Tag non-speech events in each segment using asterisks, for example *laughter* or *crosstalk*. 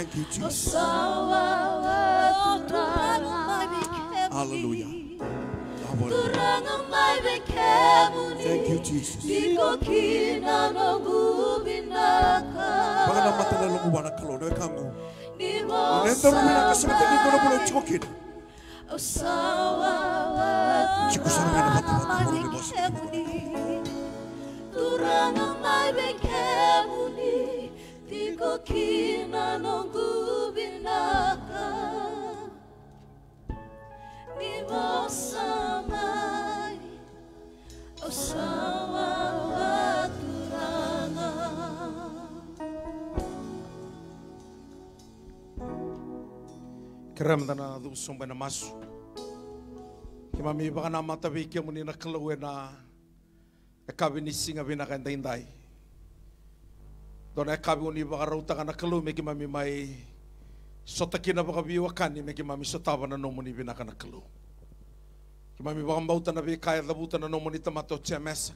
Thank you, Jesus. Hallelujah. Thank you, Jesus. Bana mata na lungu wana kalo na kamu. Nenda rumi na kasema tani kono kono chikokin. Chiku sana na mata mata kono ni bosi. Turana mai bekemuni, tiko kina nongu Kerem tana du sumba na masu. Kima mi baka na mata bi muni na na e kabi ni singa bi na kenda indai. Dona e kabi uni baka rauta kana mai satakina baka biwa kani na kimami satawa na nomo ni binaka na kalu. Kimami baka mbauta na bikaya labuta na nomo ni tamato tsemesa.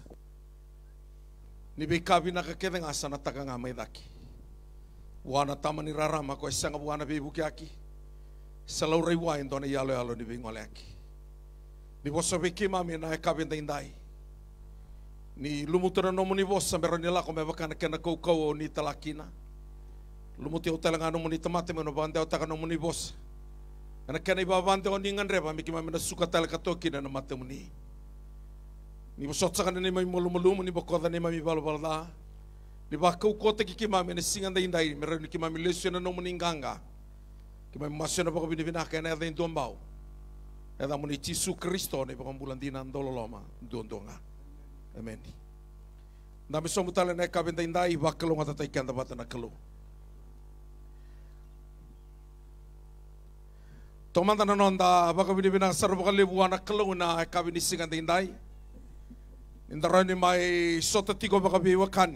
Ni bikabi na kakireng asa na taga nga may daki. Wana tama ni rarama ko isang abuwa na bibuki aki. Sa lauray wain doon ay yalo-yalo ni bingole aki. Ni bosa biki mami na ekabi na inday. Ni lumuta na nomo ni bosa meron nila kung mebaka na kenakaukaw o ni talakina. Ni Lumuti o talaga no muni tamate mano bande o taka muni bos. Ana kana iba bande o ningan reba miki mami suka talaga to kina na mate muni. Ni bosot sa kanani molo molumulum ni bokoda ni mami balbalda. Ni bakau kota kiki mami na singan da indai mero ni kima lesyo na no muni nganga. Ki mami masyo na bako binibina kana da indombao. Eda muni tisu Kristo ni bako bulandina ndololoma ndondonga. Amen. Dami somutala na kabenda indai bakalo ngata taikanda batana kalo. na Tomantana nonda baka bini bina sarba kali buana kalau na kabini singan tindai. Indarani mai sota tigo baka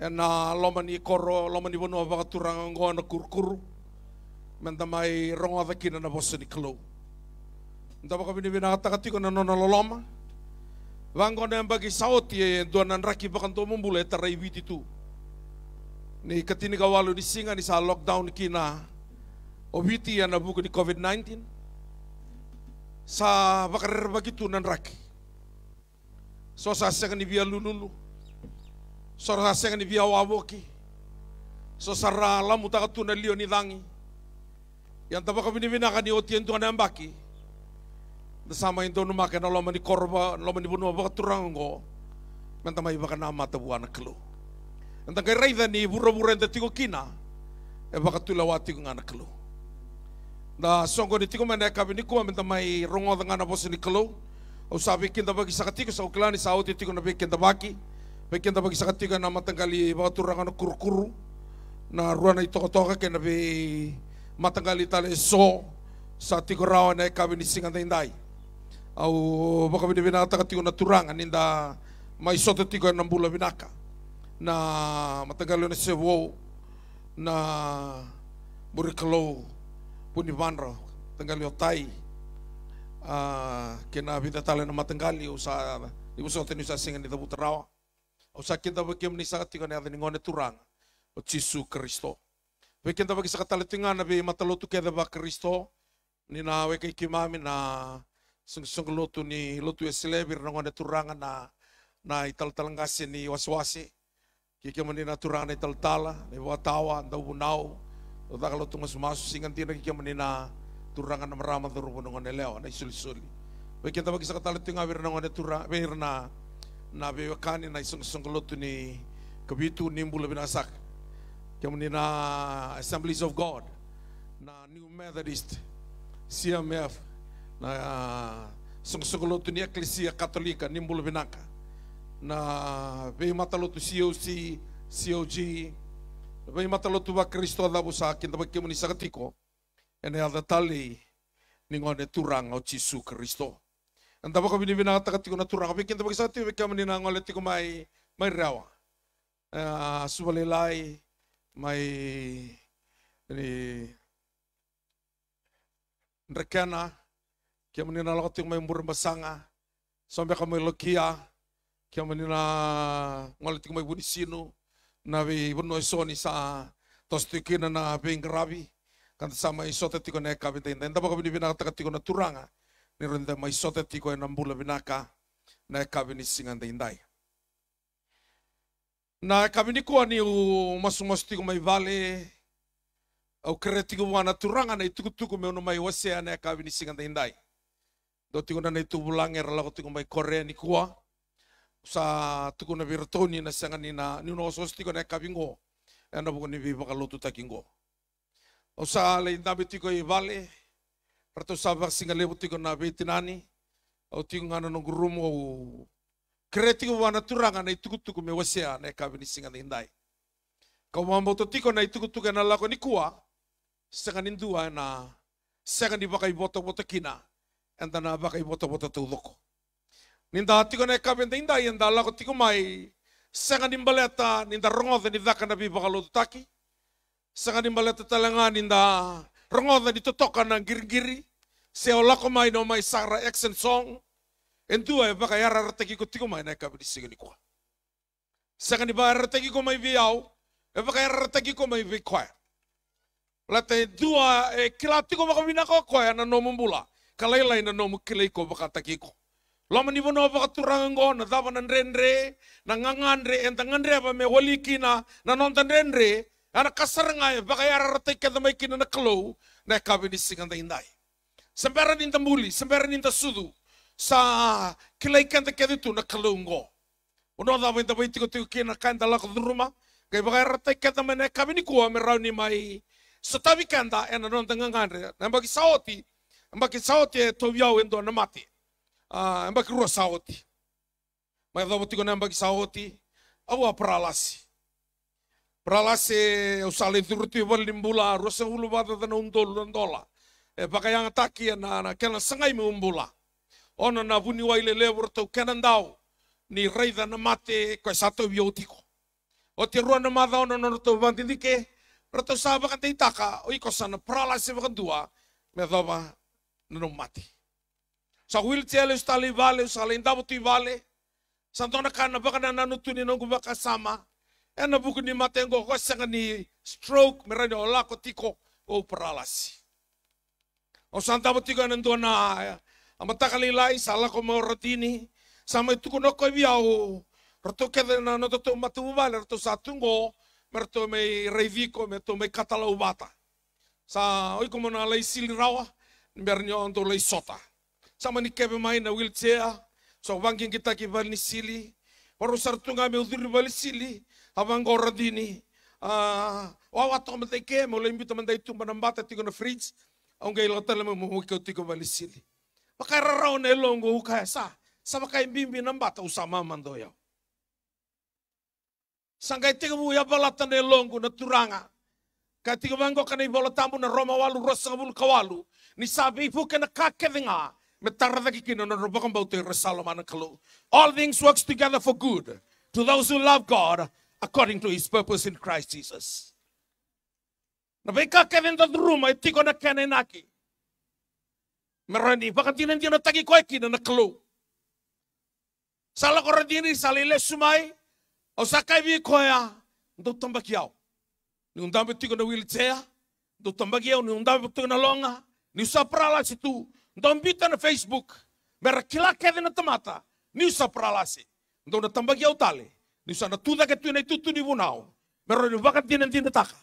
Ena lomani koro lomani bono baka turang ngona kurkuru. Menta mai rongo vakina na bosa ni kalau. Nta baka bini bina kata katiko na nona loloma. Wangkona yang bagi sauti e nan raki bakan tu mumbule tarai witi tu. Ni katini kawalu ni singa ni sa lockdown kina obiti yang buku di COVID-19, sa bakar begitu nan raki. So sa sekan ibia lululu, so sa sekan ibia wawoki, so sa rala mutakatu na lioni langi, yang tapak kami binaka di otien tuan ambaki, sama itu numakan Allah mani korba, Allah mani bunuh bakat turang ngo, mentamai bakar nama anak lu. Entang kai raida ni bura-bura yang tertinggu kina, e bakar tulawati ngana kelu. Da songo ni tiko mana kabi ni kuma menta mai rongo danga na bosi ni kelo. Au sabi kinta bagi sakatiko sa uklani sa auti tiko na be kinta baki. Be kinta bagi na matangkali baturanga na kurukuru. Na ruana ito kotoka kena be matangkali tale so sa tiko rawa na kabi ni singa tindai. Au baka bini binata katiko na turanga ninda mai soto tiko na bula binaka. Na matangkali na sewo na burikalo. punivanro tengalio tai uh, ah, kena vita tale nama tengalio sa ibu so tenu sa singan di tabut rawa o sa kita bagi menisa ketika ne ada ngone turang o Yesus Kristo bagi kita bagi sakatale tingana mata matalotu keda ba Kristo ni na we kai kimami na sung-sung lotu ni lotu esilebir na ngone turanga na na ital italtalangasi ni waswasi kikiamanina turanga tawa, ni watawa ndaubunau Tota kalau tunggu semasa singan tina kikia menina turangan meramat turun dengan lelewa na isuli suli. Bagi kita bagi sekali tinga wirna ngone tura wirna na bewakani na isung isung kelutu ni kebitu nimbul lebih nasak. Kia menina Assemblies of God na New Methodist CMF na sung sung ni Eklesia Katolika nimbul lebih naka na be mata lotu COC COG Lepa mata lo wa Kristo ada sa akin tapa kia munisa katiko. Ene tali ningone turang o cisu Kristo. Ang tapa bina kata ketiko na turang. Kapag kinta pagisa katiko kia munina ngole tiko mai, mai rawa. Uh, lai, mai ini rekena kia munina lakatiko mai murmasanga. Sampai kamu lokia kia munina ngole tiko mai sinu. nabi ibnu isoni sa tostikina na bing rabi kan sama isote tiko ne kabita inda inda baka bini binaka taka tiko na turanga ni mai ma isote tiko na mbula binaka na kabini singanda indai na kabini ko ni u masungos tiko mai vale au kere tiko wana turanga na ituku tuku me ono mai wasea na singan singanda indai do tiko na na itu bulange rala ko tiko mai korea ni kuwa sa tuku na sangan ni na ni no sosti ko na kapingo na bukan ni biba kalutu takingo o sa le tabi ti ko ibale prato sa singale ti ko na betinani o tiku ngano no gurumo kreti ko na turanga na tuku me wasea na kabini singan hindai ka mamboto ti tiko na tuku na lako ni kuwa sangan na sangan di bakai botok botokina entana bakai botok botok tudoko Ninda hati kone kabin tinda yang dala ko mai Sangan dimbaleta ninda rongoth ni dhaka nabi bakalo tutaki. Sangan dimbaleta talanga ninda rongoth ni totoka na giri Seolah ko mai no mai sara action song. Entua e baka yara rateki ko mai na kabin disigani kwa. Sangan dimbaleta rateki mai viau. E baka yara rateki mai vi kwa. Lata dua e kilati ko baka binako kwa na nomumbula. kalaila nanomu nomu kilai ko baka takiko. Lama ni bono apa katurang ngo na tapa nan nangang na entang ngandre apa me wali kina, na nontan rendre, ana kasar ngai, baka yara rote kada mai kina na kelo, na kabi ni sikanta indai. Sembera ninta muli, sembera ninta sudu, sa kilai kanta kada tu na kelo ngo. Ono da wenta bai tiko tiko kina kanta lak duruma, kai baka yara rote kada mai na kabi ni kua me rau ni mai, sotavi kanda, ena nontan nganganre, na mbaki saoti, mbaki saoti e toviau endo na mati ah, embaki rua saoti. Mas dá botigo na embaki saoti, au a pralasi. Pralasi o sale tu rutu bal limbula, rua se ulu undol ndola. E pakai yang taki e, na na kena sangai me umbula. Ona na buni wa ile kena ndau. Ni reida na mate ko sato biotiko. O te rua na mada ona na tau bandindike. Rato sa baka te itaka, o iko sana pralasi baka dua. Me dava na no mate sa wheelchair le stali vale, sa le indabo ti vale, sa tona kana baka na nanu tuni sama, ena buku ni matengo ko sanga ni stroke merani ola ko tiko o paralasi. O santa mo tiko nando na amatakali lai sala ko mo rotini, sama itu kuno ko biau, roto kede na no to matu vale, roto sa tungo, merto me me merto me katalaubata. Sa oikomo na lai rawa bernyo onto lai sota sama ni na maina tea so banking kita ki ni sili waru sartunga me udhuri bal sili abang radini ah wawa to te ke mo lembi to mandai tu mbata tigo na fridge onga ilo tele mo mo ke tigo bal sili makara ne longo sama kai bimbi nambata usama mandoyo Sangkai tiga bu ya balatan ne longo na turanga. Kati tiga kana na Roma walu rosa bul kawalu. Ni sabi ipu kake All things works together for good to those who love God according to his purpose in Christ Jesus. Nabikakavin that room, I think on a canenaki. Merani, baka tinan din natagi ko aki na Sala ko radini, salile sumay, o sakay bi koya, ndo tambak yaw. Ni undambe tiko na wheelchair, ndo tambak yaw, ni undambe tiko na longa, ni usaprala situ, Dambita na Facebook, mera kila keve na tamata, niusa pralasi. Então na tambagi au tale, niusa na tuda ke tu na tutu ni bunau. Mera ni vakat dina dina taka.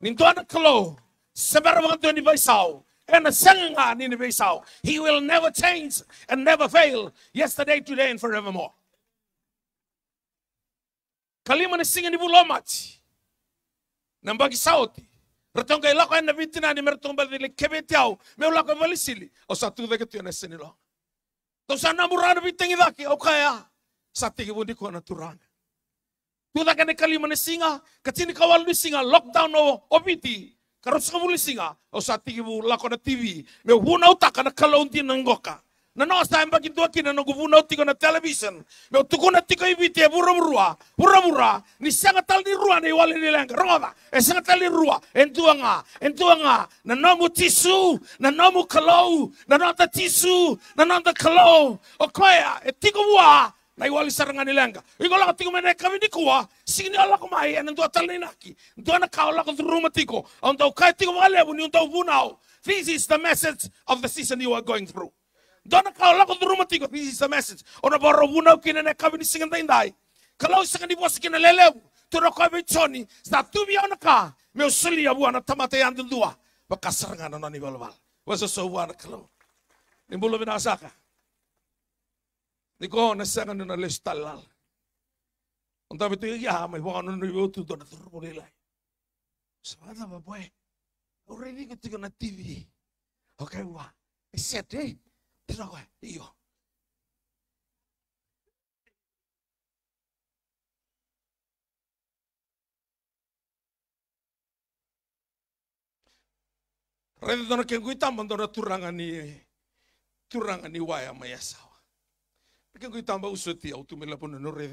Ninto ana kalo, sebera dina ni baisau. And senga ni ni baisau. He will never change and never fail, yesterday, today and forevermore. Kalima ni singa ni bulomati. Nambagi sauti. Retonga e loko ena vitina ni mertonga dili kebete au me vali e sili o satu dake tu ene seni lo. To sana murano vitengi dake o kaya sati ke vundi kona turane. Tu dake ne kali mane singa katini kawal ni singa lockdown o opiti karus vuli singa o sati ke bu lako na TV me wuna utaka na undi nangoka. na sa mba kidwakina na na utiko na television me utuku na tiko ibite burra burwa burra burra ni sanga tal ni ruwa ni wale ni lenga roda e sanga tal ni ruwa entuanga entuanga na nomu tisu na nomu kalau na nota tisu na nota kalau okoya e tiko bua na iwali saranga ni lenga iko la tiko mena kami ni kuwa signi ala ko mai en tua tal ni naki tua na kaola ko ruma tiko on tau kai tiko wale bu ni on tau this is the message of the season you are going through Dona kau lako tu rumah tigo. This is message. Ona baru bunau kini nak kau ini singan tain dai. Kalau singan di bos kina lelew. Tu roko ebe choni. Sta tu bi ona ka. Meu sili abu tamat yang yandil dua. Baka serangan ona ni bal. Wasa so anak kalau. Ni bulu bina asaka. Ni ko na singan na les talal. ya mai anak ni tu dona tu Sebab apa Sabada Orang ini kutigo na TV. Okay, wah. Is it, eh? 들어간 거야. iyo. Rede dona ken kuita mandora turangan ni waya maya sawa. Ken kuita mba usuti au tu mela pono nore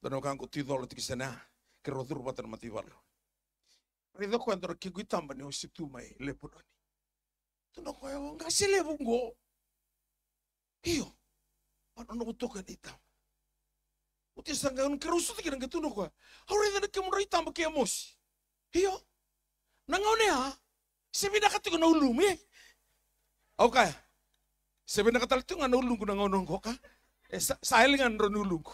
dona dono ku ti dolo ti sana ke rodur batar mati balo. Rede ko andora ken kuita mba usitu mai le pono ni. Tu ngasile bungo. Iyo, ano utokan itam. Uti sanggaun kerusu kira nang ketunuk kwa. Hore nang kemura itam baki amos. Iyo, nangaune ha. Sebina katu kuna ulum ye. Au kaya. na katal tu ngana ulung kuna ngonong koka. Eh, saya lengan ron ulung.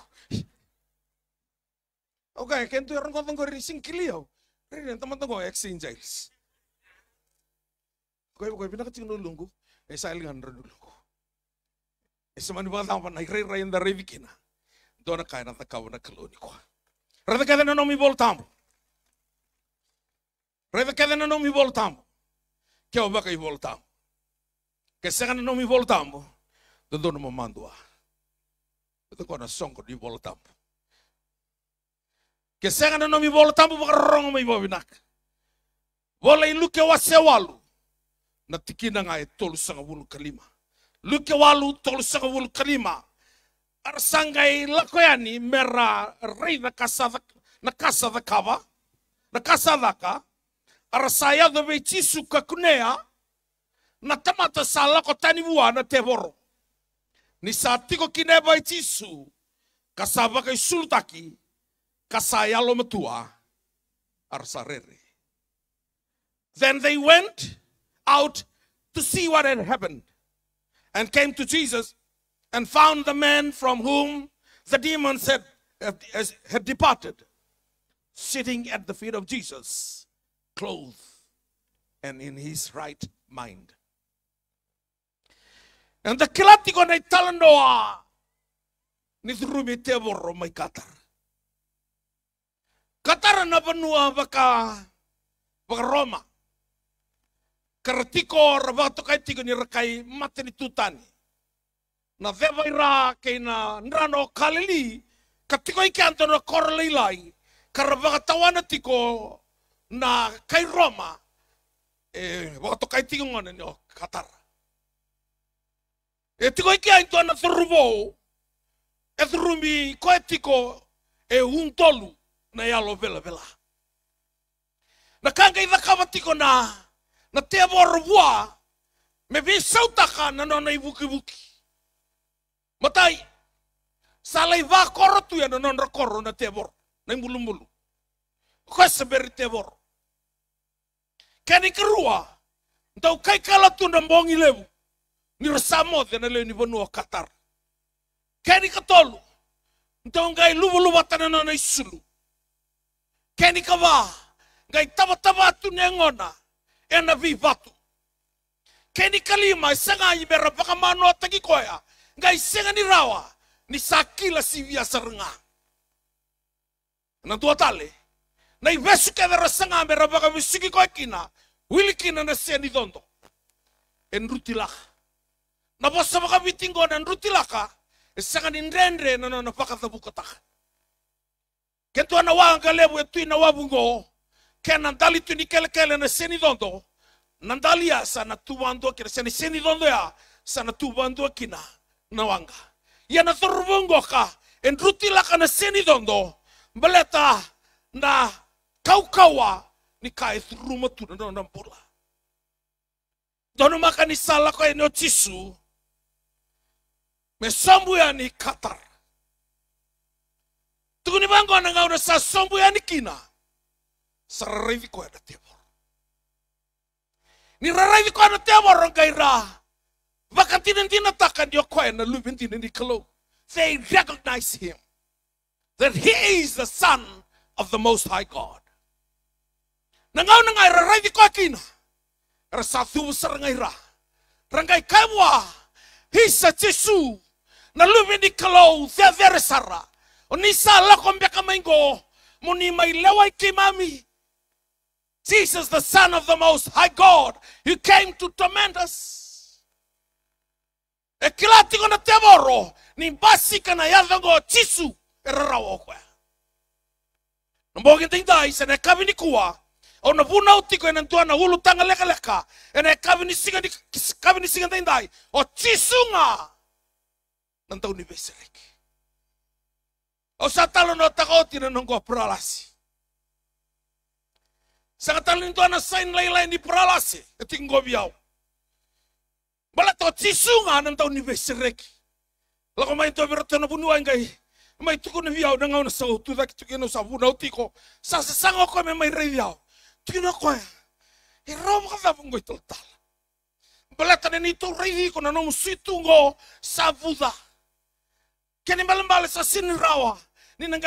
Au Kento kentu orang kontong kori singkili au. Rin teman-teman kau exchange jails. Kau ibu kau pindah kecil ulung ku. Eh, saya lengan ron ulung. Semana vazão para na igreja ainda rei vikina. Dona cai na tacava na calônico. Rada cada não me voltam. Rada cada não me voltam. Que eu vaca e voltamos. Que se não me Do Da dona mamando a. Da dona songo de voltamos. Que se não me voltamos para rongo me bobinak. Bola em luke wa sewalu. Na tikina ngai tolu sanga bulu kelima. lukewalu tolsakawul kalima arsangai lakoyani mera rei na kasada na kasada kava na kasadaka arsaya do vechisu kunea na tamata sala ko taniwa na teboro ni ko kineba chisu kasaba kai sultaki kasaya lo metua arsarere then they went out to see what had happened and came to Jesus and found the man from whom the demons uh, had, had departed, sitting at the feet of Jesus, clothed and in his right mind. And the kilatiko nei talanoa nithrumi te katar. Katara na vanua vaka, Roma. karatiko ora vato kai tiko ni rakai mate ni tutani. Na vewa i rā kei na nrano kalili, ka tiko i kianto na kora leilai, ka rawaka tawana tiko na kai Roma, e vato kai tiko ngone ni o katara. E tiko i kianto na thurubo, e thurumi koe tiko e untolu na yalo vela vela. Na kanga i vakawa tiko na... na te awarua me ve sautaka na nona buki buki Matai, salai va tu ya na nona koro na te avoro, na i mulumulu. Kwesa beri te avoro. Kani kerua, ntau kai kala tu na mbongi levu, ni rasamo te na leo ni vanua Qatar. Kani katolu, ntau ngai luvu luva tana nona i sulu. Kani kava, ngai tava tava tu nengona. ngona, ena vi vatu ni kalima e sanga i mera pakamano taki koya i senga ni rawa ni sakila sivia sarunga na tuatale na i vesu ke vera mera pakamisuki koe kina wili kina na ni dondo en rutilaka na posa pakabitingo na rutilaka e sega ni ndrendre na na vakacavukataka kentua na wanga lebu e tui na wabungo Kaya nandali tu ni kele kele na seni dondo nandali ya sana tu wando kina seni seni dondo ya sana tu wando kina na wanga ya na thurubungo ka en laka na seni dondo mbeleta na kaukawa ni kai rumah tu na nandam dono maka ni sala kwa eno tisu Mesambu ya ni katara. tukuni bango na na sa ya ni kina sararaivikwa na tevoro ni raraivikwa na tevoro ngai ra vakatina ndina taka ndio kwaya na they recognize him that he is the son of the most high god nangau nangai raraivikwa akin rasathu sarangai ra rangai kaiwa hisa jesu na luvi ni kalo they very sara onisa lakombe kamaingo muni mai lewa ikimami Jesus, the Son of the Most High God, He came to torment us. E Ekilatiko na teboro, ni basika na yadhango chisu, erara wokwe. Nambogin ting dai, sene ni kuwa, o na vuna utiko enen tua na hulu tanga leka leka, ene ni singa di, kabini singa ting dai, o chisu nga, nantau ni besereki. O satalo no takauti na nungko pralasi. sakatalinto na sain lain-lain di peralase e tinggo biau. Bala to tisunga nan tau ni besereki. La ko mai to berto bunuan gai. Mai tuku ni biau ngau sau tu dak tuku na utiko. Sa se sango ko me mai rei biau. Tuku e na ko. E rom ka vapu tol tal. Bala tane ni to re na ngo sabuda. Kene balambale sa sinirawa. rawa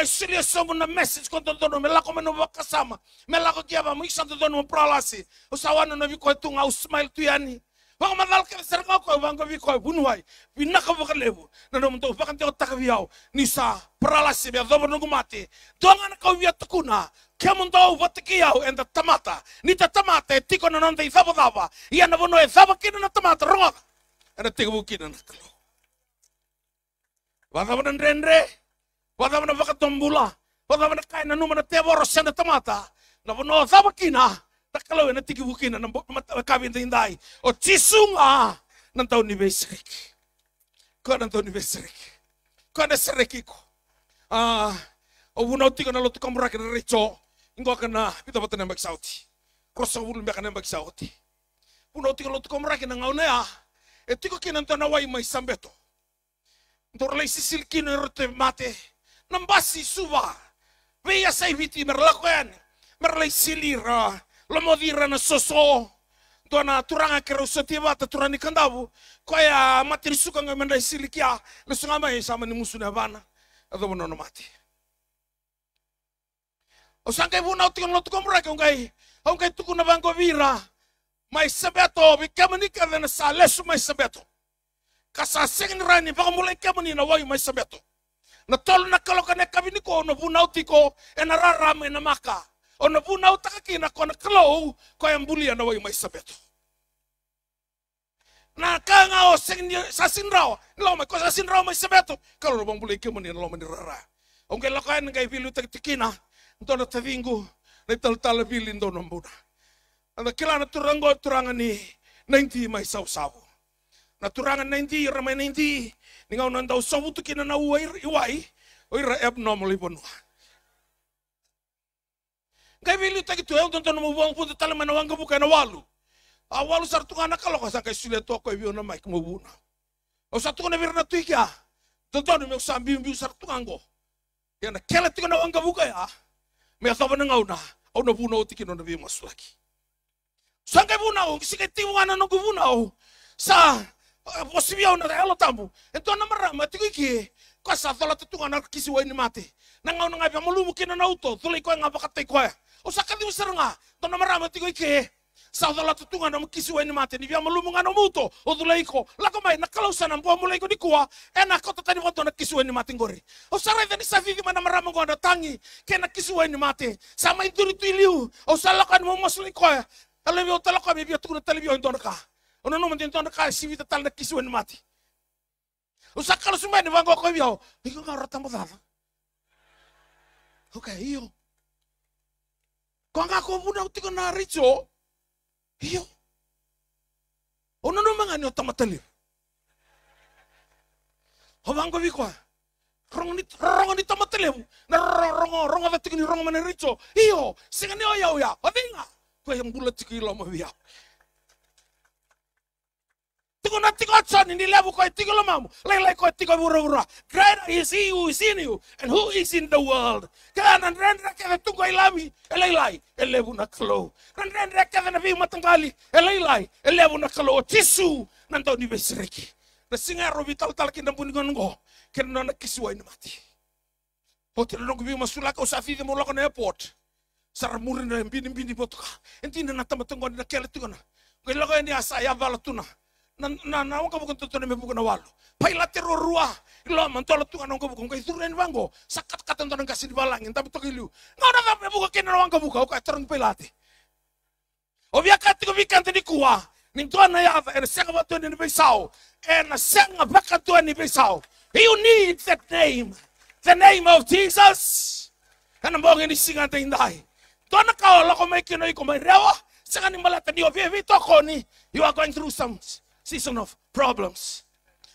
serius somo na message konto dono melako meno wakasama melako kiaba muisha dono pralasi usawano no viko tunga usmail tuyani wang madal ke serka ko wang vi ko bunwai binna ko lebu na no mto bakan teo nisa pralasi be dobo no gumate dongan ko via tukuna kemundo vatakiao kiau enda tamata nita tamata e tiko no nonde izabo dava ia na bono e zaba kina na tamata ronga ana tiko bukina na kalo wadavana vakatombula wadavana kaina numa na tevoro senda tamata lava no kina takalau na tiki vukina na kavinda indai o tisunga na tau ni besreki ko na ah, tau ni besreki ko na sereki ko o vunau tika na lotu kamuraka na richo ingoka na pita vata nembak sauti vulu mbeka nembak sauti vunau tika lotu kamuraka na ngaunea e tiko kina ntana wai mai sambeto Ntorlei sisil kino erote mate. nambasi suwa, Veia sai viti merlakuen merlai silira, lomodira na soso. Dona ah, turanga kero sotiva ta turani kandabu, koya matiri suka nga mendai silikia, ya. lesunga mai sama ni musu na bana, adobo nono mati. Osangkai oh, bu nauti kan lotu komra ke ungkai, ungkai tuku bangko vira, mai sabeto, bika menika sa lesu mai sabeto. Kasa rani, bakamulai mulai kemani na wai mai sabeto na tolu na kaloka ne kavini ko no vunau tiko e na rarama e na maka. O na vunau takakina ko na kalou ko e mbuli wai mai sabeto. Na kanga o sa sinrao, lo mai ko sa sinrao mai sabeto, kalo no bambuli ke mani lo mani rara. O ngai laka e ngai vilu takitikina, ntona tavingu, na italutala vili ndono mbuna. Anda na turango turangani, 90 mai sausavu. Na turanga 90, ramai 90, Ninga unan tau sabutu kina na uwair iwai. Oira abnormal ipon. Kai velu taki tu eu tonton mo buang putu tala mana wanga buka na walu. A walu sartu kana kalo kasa kai sule to ko na mai mo buna. O kana na tu tuika. Tonton mo biu sar sartu kango Ya na kela tu kana wanga buka ya. Me ngau na ngauna. Au na buna uti kina na vi maslaki. Sangai buna o, sikai tiwana no gubuna Sa posibi ona na elo tambu ento na mara mati kuiki ko sa tola tutu na kisi wai ni mati na ngau na ngapa mulu na auto tuli ko ngapa kate ko o sakati useranga to na mara mati kuiki sa tola tutu na kisi wai ni mati ni via mulu munga na muto o tulai iko la ko mai na kalau sana mulai ko kua ena ko tata ni na kisi wai ni mati ngori o sara ni sa vivi mana mara munga na tangi ke na kisi wai ni mati sama itu itu osa o sala kan mo masli ko Alebio talaka mi bia tukuna talibio indonaka. unono mandi ntonda ka sivi tatal na kisuen mati usakalo sumeni vango ko biao iko nga rata modala okay iyo ko nga ko buna utiko na richo iyo unono mangani otamatalir ho vango bikwa rongo ni rongo ni tamatelemu na rongo rongo vatiko ni rongo mana richo iyo singa ni oya oya odinga ko yambula tiki lo mo Tiko na tiko choni ni levu koi tiko lele mamu. Lai buru koi tiko buru buru Greater is he who is in you and who is in the world. Kana rendra keve tungo ilami. Elai lai. elebu na klo. Rendra keve na vima kali, Elai lai. elebu na klo. Tisu. Nanto ni besreki. Na singa ya robi tal tal kinda puni ngo Kena na kisua ini mati. Hotel nongo masula ka usafi di mulaka na airport. Saramurin na mbini mbini botuka. Entina na tamatungoni na kele tungona. ini e asaya sa na na wanga bukan tutu neme bukan walu. pai latir ruah lo mantola tu anong ko bukan kai suren bango sakat katan tanang kasih dibalangin tapi to kilu ngona ka me buka kena wanga buka ka terang pai lati o via kati ko vikan te dikua ning tuan na ya er senga batu ni besau en senga baka tuan ni besau you need that name the name of Jesus Kan mbongi ni singa te indai tuan ka lo ko me kino ko mai rewa Sekarang ni malah tadi, oh, you are going through some season of problems.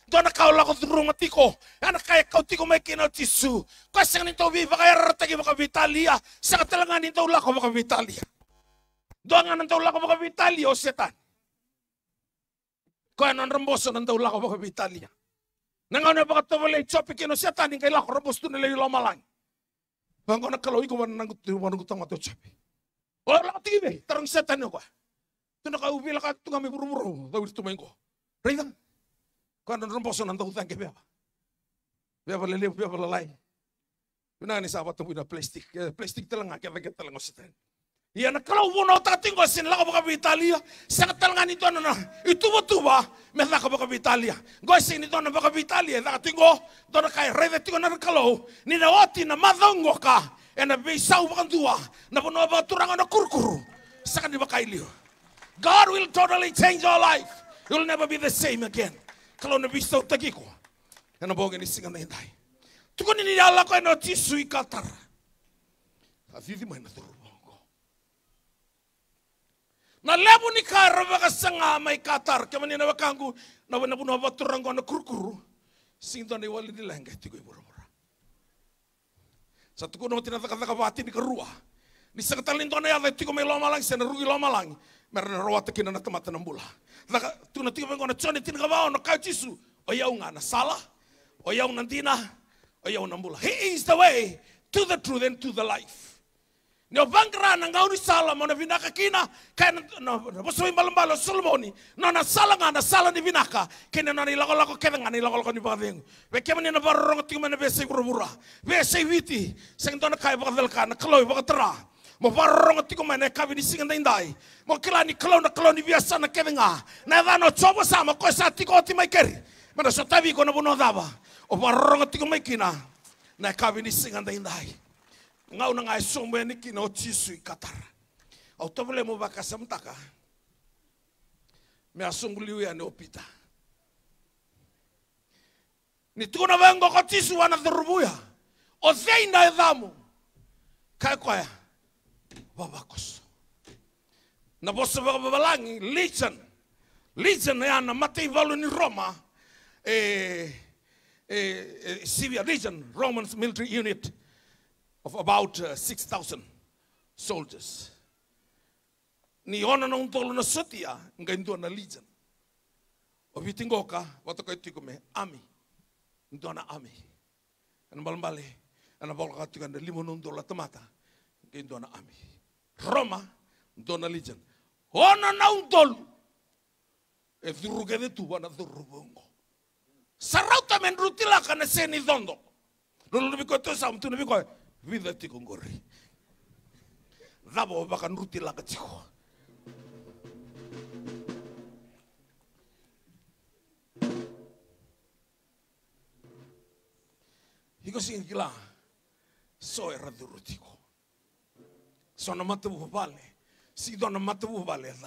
Dona kau lakot rungati ko. Ana kaya kau tiko may tisu. Kasi nga nito viva rata ki maka vitalia. Sa katalaga nito lako maka vitalia. Doa nga nito lako maka vitalia o oh setan. Kaya nang ramboso nito lako maka vitalia. Nangaw na baka tawala yung chopi kino oh setan. Yung kaya lako rambos tu nila yung malang. Bangko na kaloy ko manang tuwan ko tanga to chopi. Wala ko tigibe. Tarong setan yung Tuna Doon nakaubi lakat tunga may buru Tawil tumayin ko. Reivang, quando non posso andare a che beba. Beba le levo, beva le lai. Una ni sabat tu pina plastik, plastik telang ngake ngake telang ngositen. Ia na kalau wono tati sin lako baka Italia, sangat telangan itu anana, itu betul ba, me ka baka Italia. Ngosin itu anana baka Italia, laka tingo, dona kai reve tingo na kalau, ni na oti na madongo ka, ena beisau bakan tua, na pono baka turangan na kurkuru, sangat di baka ilio. God will totally change your life. You'll never be the same again. Kalau Kalona bisa ko, Ena boga ni singa nendai. Tukon ni ala ko eno tisu ikatara. Avivi mai na turubongo. Na lebu ni karo baka sanga may katar. Kema ni na wakangu na wana bunu abaturango na kurkuru. Sinto ni wali ni lenga tigo iburumura. Sa tukuno tina thaka thaka bati ni karua. Ni sakatalin tona ya tigo mai lomalang sena rugi lomalang. merana roa te kina na tamata na bula. Laka tuna tika pengo na chone tina kawao na kau jisu. O yau ngana sala, o yau nandina, o yau na He is the way to the truth and to the life. Ne o bangra na ngau ni sala mo na vinaka kina kai na wasu i malambalo solomoni. No na sala ngana sala ni vinaka. Kena na ni lako lako kena ngā ni lako lako ni pakadengu. Ve kema ni na barorong tika mana vesei kurubura. Vesei viti. Sengtona kai pakadel ka na kaloi pakatara. mo varrongo tiko mane kavirisinga ndai ndai mo kilani klauna klauni via sana kevenga na vano chobo sa mo kosa tiko ti mai keri mana so tavi ko no bono dava o varrongo tiko mai kina na kavirisinga ndai ndai nga una nga sombe ni kina o tisu ikatara au tovole mo vakasa mtaka me asunguliwi ane opita ni tiko na vengo ko tisu wana dhurubuya o zeina edhamu kaekoya babakos. Na bosa babalangi, legion. Legion ya na matei valu ni Roma. Eh, eh, Syria legion, Roman military unit of about uh, 6,000 soldiers. Ni ona na untolo na sotia, ngaindua na legion. Obitingoka, watakaitikume, army. Ndona army. Ano balimbali, ano balakatikan na limo nung dola tamata, ngaindua na army. Roma ndo religion ona na undolu ethurugede tu wana thurubongo sarauta men rutila seni dondo lolo biko to sa mtu biko vida tiko ngori dhabo baka nrutila katiko hiko singila soe radhurutiko Sonna ಮತ್ತು ಭೂಪಾಲೆ ಸಿಗದೊನ್ನ ಮತ್ತು ಭೂಪಾಲೆ ಅದ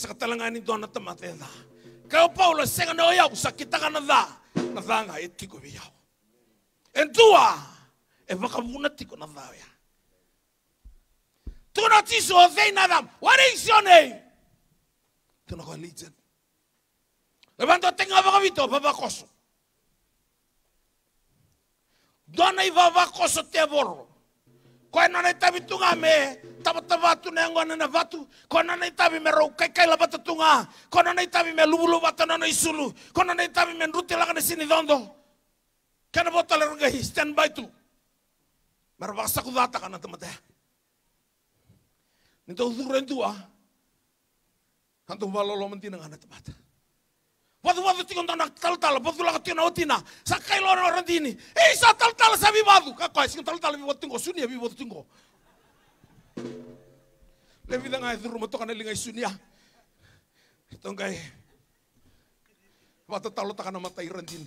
ಸಕತಲಂಗಾನಿ ದೊನ್ನ ತಮ್ಮತೆ ಅದ ಕೌಪೌಲ ಸೆಗನೋ ಯಾವ ಸಕ್ಕಿತಗನದ ನದಾಂಗ ಎತ್ತಿಕು ಬಿಯಾವ ಎಂತುವಾ ಎಬಕ ಬುನತ್ತಿಕು ನದಾವ Tu not is obey Nadam. What is your name? Tu no religion. Levanto tenga bagavito, babacoso. Dona y babacoso te borro. koe nana i tunga me, taba vatu ne ango na vatu, koe nana me rau kai kai lapata tunga, koe itabi i tavi me lubulu na na isulu, koe nana i tavi me nruti lakana sini dondo, kena bota le rungai stand by tu, marwasa saku vata kana tamata, nito uzuren tua, kantung valolo mentina ngana tamata, Wadu wadu tigon tana tal tal, wadu laka tigon otina, sakai lora orang dini. Ei eh, sa tal tal sa ka kwa sing tal tal wadu tingo, sunia bi wadu tingo. Le danga ngai zuru mo tokana lingai sunia. Tongkai. Watu talo takana matai rendini.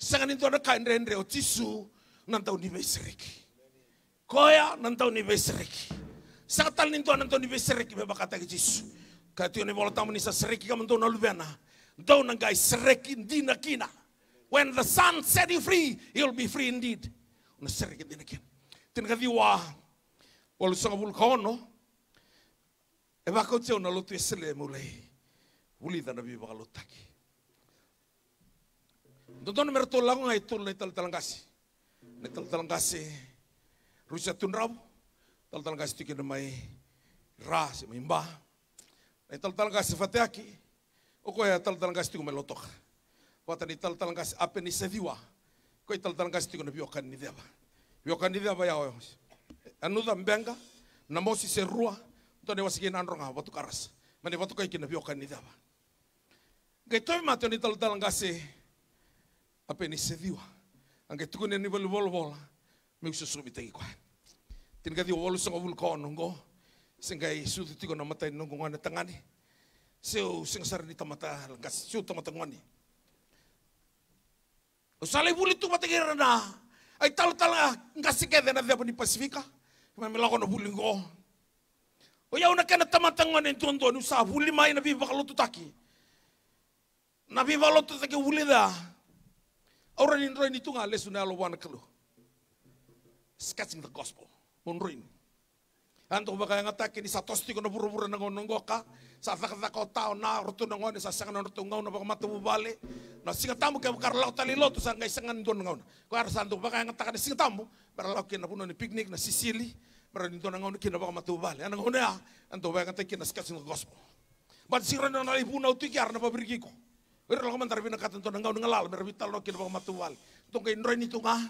Sangan itu ada kain rendre otisu, oh, nantau ni besereki. Koya nantau ni besereki. Satan nintu anan toni besereki beba kata ke Yesus. Kati oni bola tamu nisa sereki kamu tu nalubena. Dau ngai sereki dina kina. When the sun set you free, you'll be free indeed. Una sereki dina kina. Tin kati wa walu sanga bul kono. Eba kau lotu nalutu e esele mulai. Uli dana biba lotaki. Tonton mertol lagu ngai e tol nai tal talangasi. Nai tal talangasi. Rusia rabu tal ga tiki na mai ra se mai mba ai tal tal ga se fateaki o ko tal tal tiki mai lotok. wata ni tal tal ga se ape ni se tal tiki na biokan ni deba ya, anu ah, biokan ni deba ya o anuda mbenga namosi mosi se rua to ne wasiki nan ronga watu karas mane watu kai kina biokan ni deba ngai toi mate ni tal tal ga se ape ni se viwa angai tukune ni bol bol bol me usu sumi tegi Tinggal tinagati wolo sa nunggu kono ngo itu suti tigo na matay nung ngana tangani seu sing sar ni tamata langkas seu tamata ngani usalay buli tu matagira na ay talo tala ngasi kede na depo ni pasifika mamela kono buli ngo o yau na kana tamata ngani tondo nu sa buli mai na biba tu taki na biba tu taki buli da Orang ini orang ini tunga lesuna lo wana Sketching the gospel munruin. Anto baka yang ataki ini sa tosti ko na buru-buru na ngongo ngoka. sa takata ko tao na rutu na ngon, nah, sa sangan na rutu ngon na nah. baka matububali, na singatamu kaya lau tali to sa ngay sangan doon ngon. Kung arsa anto baka yang ataka ini singatamu, para kina puno ni picnic na sisili, para nito na ngon kina baka nah, Anang ah. Anong ya. anto baka yang ataki na sikasin ng gospel. Ba't sira na na tikyar na pabrigi ko. Pero lang man tarbi katan to ngalal. nangalal, bital lo kina baka matububali. Itong kay roi ni tunga. Ah.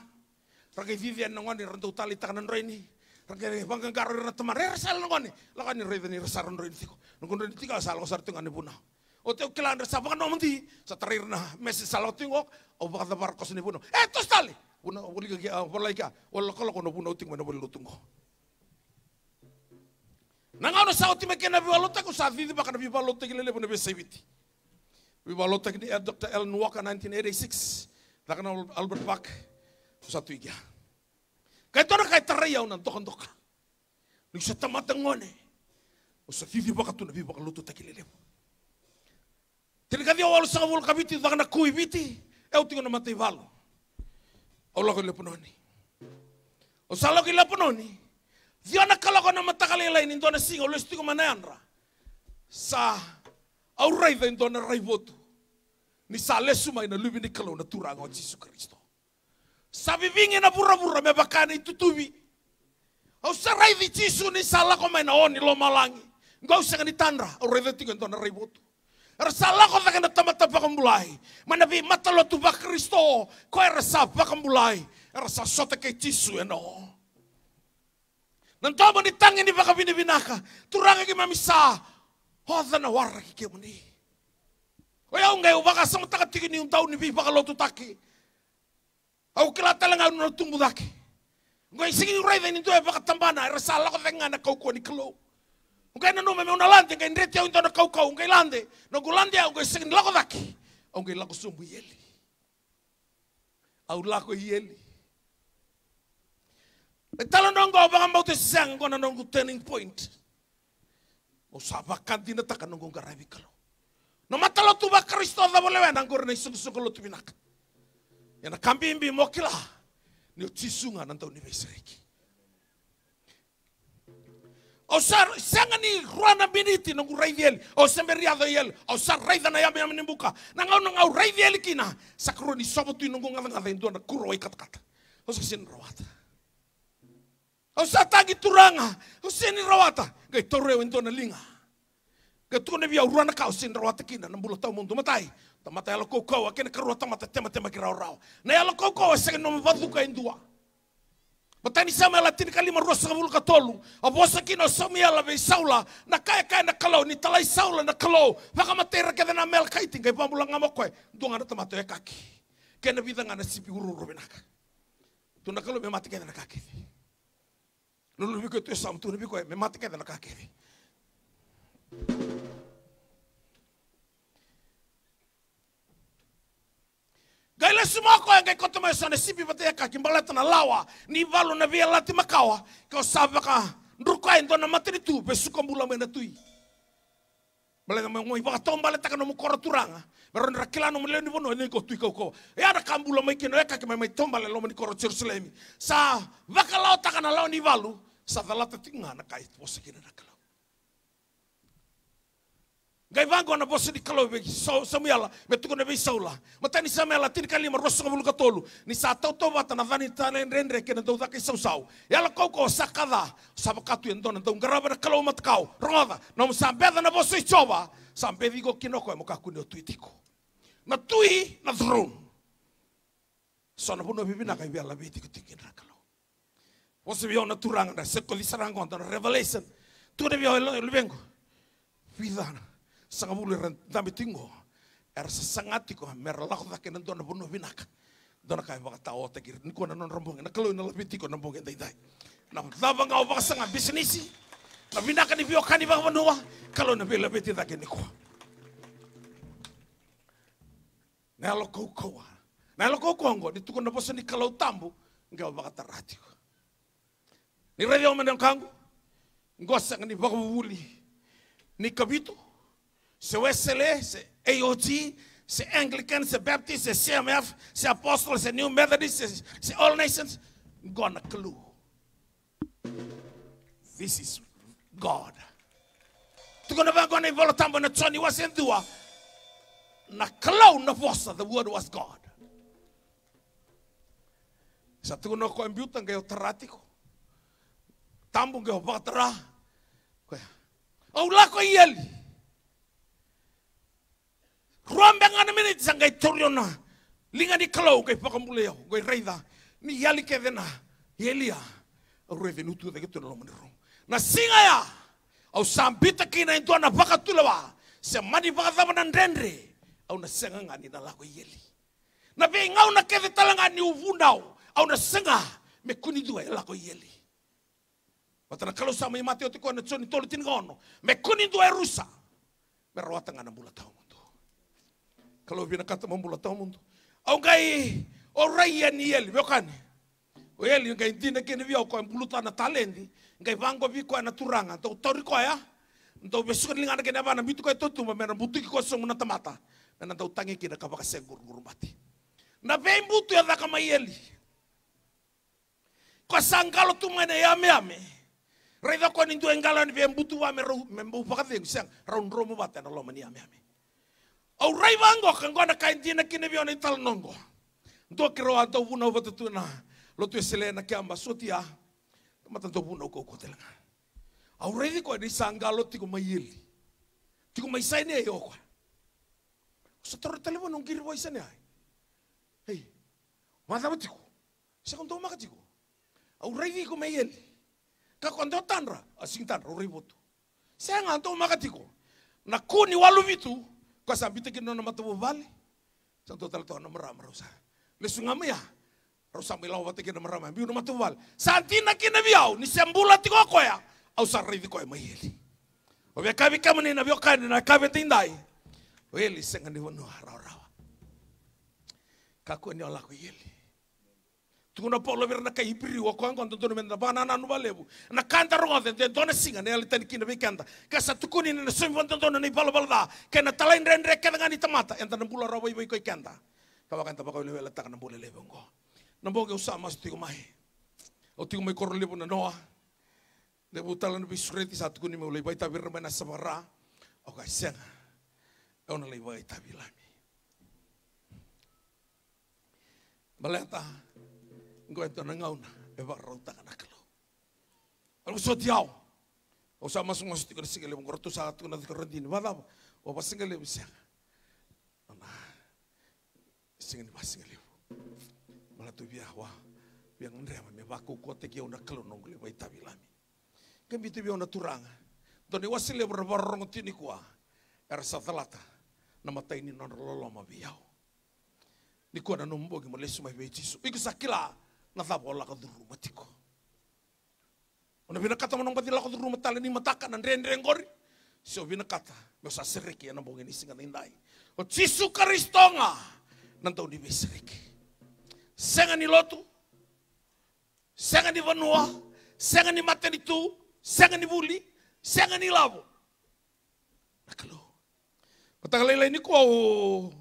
Rakai Vivian ni rantau tali takanan roi ni, Ragani bangkang karo na teman resal ngoni. Lakani reveni resaron rin tiko. Nungun rin tika salo ngosar tingan ni puna. O oh, teo kilan resa bangkan nomenti. Sa tarir na mesi salot tingok. O baka tabar kos ni puna. Eh tos tali. Puna wali kaki walai ka. Wala oh, kala kono puna uting mana wali lutungo. Nangano sa uti mekena biwalota ko sa vidi baka na biwalota kilele puna besebiti. Biwalota kini Dr. Ellen Walker 1986. Lakana Albert Park. Satu ikan. Kaya tona kaya tarayaw ng tokan-toka. Nung sa ngone, o sa vivi baka tuna, vivi baka luto takililem. Tinagadi awal sa awal kabiti, baka na biti. ew tingo na matay valo. O lako ila punoni. O sa lako ila punoni, diyo na kalako na nindo na singa, manayanra. Sa auray da na Ni sa lesumay na lubi ni kalaw na turang o oh, Kristo. Sabi vingi na me bakana mebakani tutubi. Au sarai di cisu ni sala ko main oni ni lomalangi. Ngau usah ni tanra, au reda tiga ntona ributu. Resala ko takana tamata Mana vi mata lo tuba Kristo, ko erasa pakambulai. Erasa sota ke chisu eno. Nantama ni tangi ni vinaka. Turanga ki mamisa. Ho na warra ki kemuni. Oya ungai ubaka sama taka tiki ni untau ni bi lo taki. au kala talanga no tungu dake ngoi singi rai deni tu e tambana era sala ko venga na kau ko ni klo ngai na no me una lande ngai au ndo na kau kau ngai lande no gulande au ngai singi lako dake au ngai lako sumbu yeli au lako yeli e no ngau banga mau te sang ngona no turning point o sapa kantina taka no ngai rabi kalo no matalo tu ba kristo da bolewena ngor na isu isu kalo tu binaka yana kambimbi mokila ni tisunga nanta universireki osar sangani ruana biniti nangu raiviel o semeriado yel osar raida na yame yame nimbuka nangau nangau raiviel kina sakro ni tui nangu ngada ngada indua na kuro ikatakata osasin rawata osatagi turanga osini rawata gai torre indua na linga gai tukone biau ruana ka osin rawata kina nambula tau mundu matai Tamata koko wa kene karua tamata tema tema ki rau yalo koko wa sege nomi vadu ka indua. Matani sama ela tini kalima rua saka vuluka tolu. A vosa kino somi vei saula, na kaya kaya na kalau, ni talai saula na kalau. vaka matera kede na mel kaiti ngai pambula ngama koe, duanga na tamata e kaki. Kena vida ngana sipi uru rubenaka. Tuna kalau me mati na kaki. Lulu biko tu esam, tuna biko e me na kaki. Thank you. Gai sumako yang gai kota mai sipi bata ya kaki mbala tana lawa ni valo na via lati makawa kau sava ka ndruka na matri tu suka mbula mena tui. Bala ngam ngoi baka tom taka kora turanga beron rakila nomu le ni bono ya ni kau tui kau kau ya ada kambula mai keno ya kaki mai mai tom bala ni kora Jerusalem sa vaka lao taka na lau ni valo sa velata tingana kai tu na gaivango e na bosi di kalau begi samuela metuko na begi saula mata ni samuela tin kali ma rosso bulu katolu ni sa tau tau mata na vani talen rendre ke na dauda kai sau sau ela kau kau sakada sabakatu endon endon garaba na kalau mat kau na mo sambeda na bosi chova sambedi go kinoko mo kakuni o tuitiko na tui na thrum sona bono bibi na kai bela beti kutikin rakalo Você viu na turanga, se colisaranga, na revelation. Tu devias olhar o vengo. sanga mulu ran tingo er sangati ko mer lako ta kenan dona bunu binak dona kai baka tao ta gir ni kona non rombong na kalau na lebih tiko rombong dai dai na lava ngau baka sanga bisnisi na binaka ni bioka kani baka manua kalau na bela beti ta kenan ko na kau na kau ngo di tukon na bosan ni kalau tambu ngau baka tarati ko ni radio mendang kangu ngosang ni baka wuli ni kabitu c'est Wesley, c'est AOT, c'est Anglican, c'est Baptist, c'est CMF, c'est Apostle, c'est New Methodist, c'est All Nations. Got a clue. This is God. tukunava gona involve tambo na choni wasendua na cloud na vosa the word was God. Sa tukuno ko imbuta ngayo taratiko. Tambo ngayo batara. Au lako ieli. ruambengana mene tsa ngai toriona linga ni kalau kai pakambuleo kai reida ni yali ke dena yelia revenu tu de tu no monero na singa ya au sambita kina into na baka tulawa se mani baka thama na ndendre au na senga ngani na lako yeli na be ngau na ke talanga ni uvundao au na senga me kuni dua lako yeli Watana kalau sama imate otiko na tsoni tolu tingono me kuni dua rusa me rawatanga na bula Kalau bina kata mambula tau mundu. Eh, Au gai o rai ani eli vokane. O oh, eli gai tina kene via ko mbuluta na talendi. Gai vango viko na turanga. Tau toriko ya. Tau besukan lingana kene vana bitu kai totu ma mena butuki ko songu na tamata. Mena tau tangi kene kavaka sengur gurumati. Na vei mbutu ya dhaka mai eli. Kwa sangalo tu mene yame yame. Raidha kwa nindu engalo ni vei mbutu wa mbupaka thengu sang. Raun romu bata na lomani yame yame au raiva ngoka ngona na kine biona ital nongo ndo kero anto buna ovata tuna lo tu selena ke amba sotia mata ndo buna ko ko telanga au raiva ko ni tiko e ai hey mata matiko sekondo makatiko au raiva ko mayeli ka kondo tanra asing tanra au na kuni walu vitu kwa sambite kino na matabu bali. Santo tala to na maram rosa. Lesu ngamia. Rosa milau wate kino ma Biu na matabu bali. Santina kina biau. Ni sembula tiko koya. Au sarri tiko ya mayeli. Obya kabi kamani na biokai na kabi tindai. Weli sengani wanu harawa. Kakuani olaku yeli. tuno polo vira na kaipiri piri wa kwan kwanto tuno menda bana na nuba lebu na kanta rongo te te dona singa ne alitani kina be kanta kasa tukuni ne sum wanto tuno ni balo balo da kena talain ren re kena ngani tamata enta na rawa iwa iko koi kanta kawa kanta bakoi lewe letak na bole lebu ngo na boge usama su tigo mai o tigo mai koro lebu na noa lebu talan bi sureti satu kuni me lebai baita remai mena sabara o kai senga e ona lebai tabi lami Baleta, Ngoeto kan itu nengau, na, e barota ka na kalaw. Alam ko sotiyaw. O sa masungas ti ko na singali, mong roto sa ato na ti ko randin. Wala o pa singali mo siya. Ana, singali pa tu me baku kote kiyaw na kalaw nong gulay, bay tabilami. Kami tu turanga. Doni wasile berbarong tini kuwa, er sa talata, ta ini non loloma biyaw. Ni Nikua na numbogi, malesumay Iku jisu. Iku sakila, la Allah kadhuru matiko. Ona bina kata manong pati lakot rumah tali ni mataka na ren ren gori. So bina kata mesa ya yang nabongin singa nindai. O oh, cisu karistonga nantau di besriki. Senga ni lotu, senga ni vanua, senga ni ni tu, senga ni buli, senga ni lavo. Nakalo. Matakalay lay ni ko o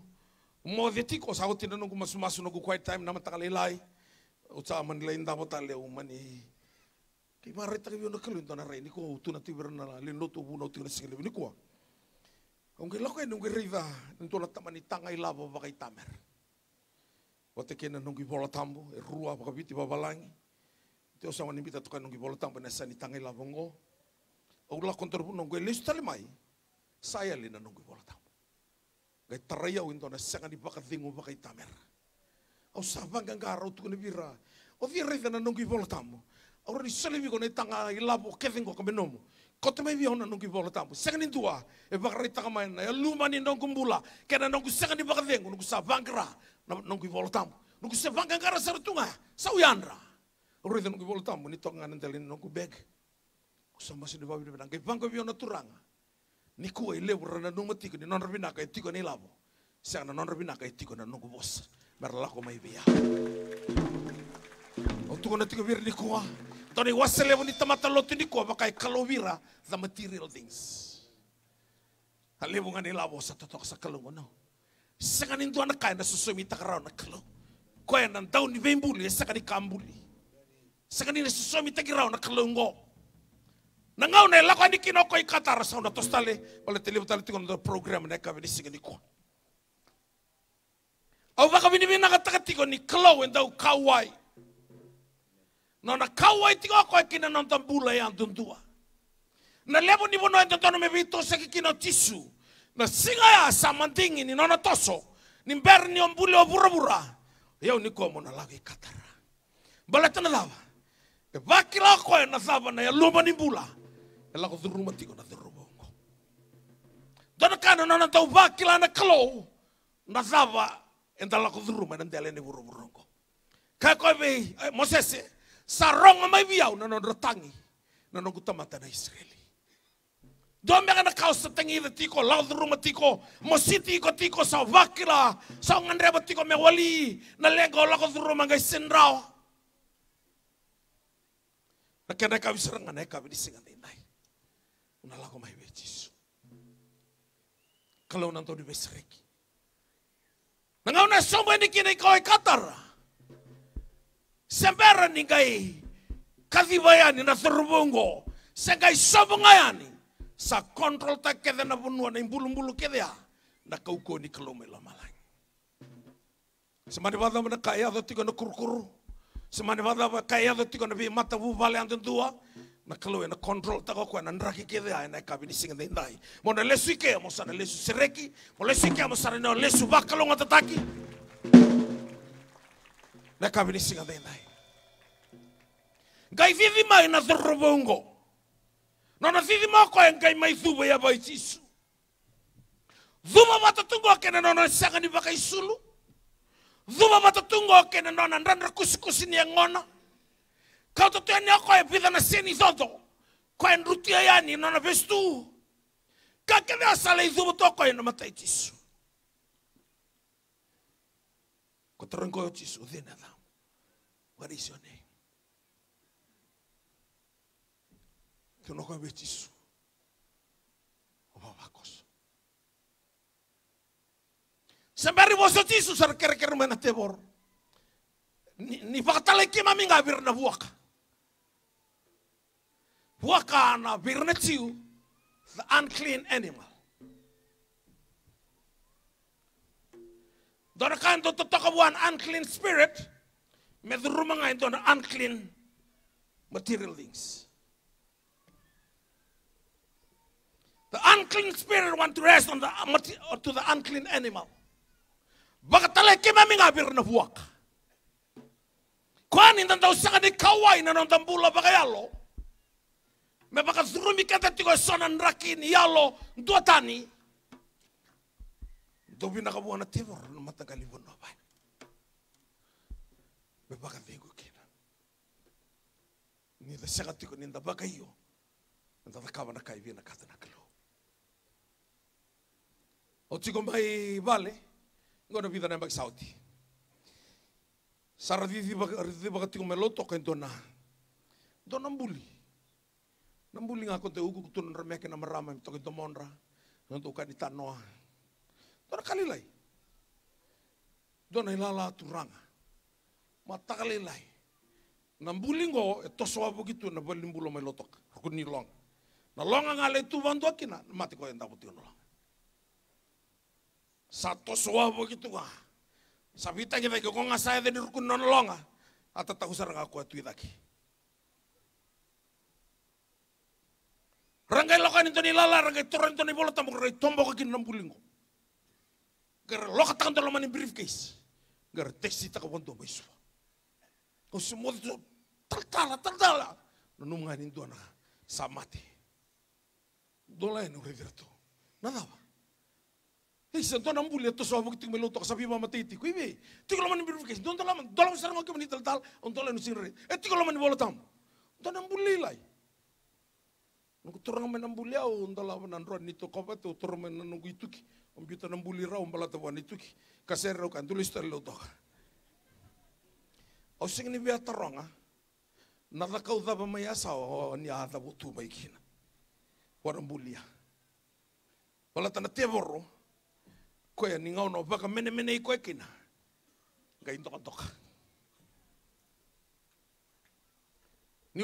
mo sahut tidak nunggu masuk masuk nunggu quiet time nama tanggal lay ucaman lain dapat tali umani. Kay marit na kayo nakalun to na rin ko tu na tibir na tu buno to na singil ni ko. Kung kailan ko nung riva nito na ni labo ba itamer. tamer. Wate kena nung bola tambo e rua ba kabiti babalangi. Teo sa manimita to kanung bola tambo na ni tangai labo ngo. Au la kontor pun nung listo talimai. Saya lina nung bola tambo. Gay tarayaw into na sa kanibaka tingo ba kay tamer o savanga garau tukuna vira o via raive na nongi vola tamo aura ni selevi kona i taga i lavo kevengo ka menomo kota mai via ona nongi vola tamo segani dua e vakarai taga mai na e luma ni nongu bula kena nongu segani vakavengo nongu savangra na nongi vola tamo nongu savanga gara saratunga sau yandra aura i nongi vola tamo ni toka ngana ndelini beg kusama sini vavi ni venanga i vango ona turanga ni kua i levo rana ni nonra vinaka tiko ni lavo Siang tiko na nongu berlaku mai bia. untuk na tiga wir ni koa toni wasele ni tamata lotu ni pakai bakai kalowira the material things Halibungan ngani lawo sa totok sa kalungo no itu anak kai na susumi takarau na kalung koe nan tau ni bembuli e sakani kambuli sakani na susumi takirau na kalungo nangau na ini ni kinoko ikatar sa na tostale bale tali tikon do program na kaveni sigani koa Au waka mini mina kataka tiko ni klau en tau kauai. No na tiko ako e kina non tambula e ya antundua. Na lebo ni bono ento tono me vito seki kino tisu. Na singa ya samantingi ni nona toso. Ni mber ombule o bura bura. Yau ni kuwa mona lagi katara. Balatana lava. E wakila koe na saba na ya luma ni bula. E lako dhuruma tiko na dhurubongo. Dona kana nona tau vakila na kalau. Na entala ko thuru mana ntele ni buru ko. ka ko be eh, moses eh, sarong mai biau ya, nono rotangi na non na israeli do me kana kau setengi de tiko laut thuru tiko, mositi ko tiko sa wakila, sa ngandre matiko me wali na lengo la ko thuru mangai sendrao na kana ka bisranga na ka bisinga nai una la ko mai be kalau nanti di besreki una somba ni kini koi katar. Sembera ni kai bayani na thurbungo. Sengai ngayani. Sa kontrol tak kede na bunua na imbulu-mbulu kede ya. Na kauko ni kalome la malang. Semani wadha mana kaya dha tiko na kurukuru. Semani wadha kaya dha tiko na bi mata vuvale tua. nakalo na control tako ko na nraki ke de na ka bini mo na lesu ke mo sana lesu sereki mo lesu ke mo sana na lesu bakalo ngata taki na ka bini singa gai vivi mai na zorobongo no na vivi mo ko ngai mai thuba ya bai tisu Dhuma tungo ke na nona sanga ni bakai sulu. Dhuma matatungo ke na nona ndandra kusikusi ni ngona. kauta tu ene koe pita na seni thodo koe nrutia yani no na vestu ka ke vea sala i thubu to koe no matai tisu ko taron koe o tisu dhina thau what is your name ke no koe ve tisu o vavakos sembari voso tisu sar kere kere mena tebor ni, ni fakatale kima minga bir na buaka wakana birnetiu, the unclean animal. Doon kan to totakabuan unclean spirit, medruma nga ito na unclean material things. The unclean spirit want to rest on the, to the unclean animal. Baka kima kimami virna bir na buwak. Kuhanin ng daw sa kanikaway na nandambula ba me baka zurumi kete tiko sona nraki ni yalo duatani dobi naka buana tebor no mata kali bono bai me baka vego kena ni da sega tiko ni da baka iyo da da kaba na kai bina kata na kalo o tiko mai vale ngono vida na bak sauti saradizi baka tiko meloto kentona donambuli Nambuling aku te ugu kutun remeh kena meramai tokin tomonra. Untuk kan itanoa. Tona kali lai. Dona ilala turanga. Mata kali lai. Nambuling go e toso abu gitu na bali bulo mai lotok. Aku ni long. Na longa ngale tu bantu akina mati ko enda Sa toso Satu soa begitu ah. Sabita kita ke kong saya dari rukun non longa. Atau tak usah ngaku idaki. Rangai itu ni toni lala, rangai itu ni bola tambo, rangai tombo kaki nambulingo. Ger lokat tangan dalam mani briefcase. Gara tesi kawan wanto baiswa. Kau semua itu tertala, tertala. itu anak samati. Dolai nu yang tu, nada apa? Hei, enam nambuli itu semua wabuk ting tak sabi mama titi. bi. Tiga lama ni briefcase. dua lama, dola usar ngaki mani tal tal, ontole nusing Eh, tiga lama ni bola nambuli lagi. Nungu turang menambuli au ndala itu nito kopatu turang menanungu ituki. Om juta nambuli rau mbalatawan ituki. Kasera ukan tulis tali lautoka. Au sing ni bea taronga. Nada kau daba mai asawa o ni a daba tu mai kina. Warambulia. Wala tana teboro. Koe ni ngau no baka mene mene i koe kina. Ngai ntoka Ni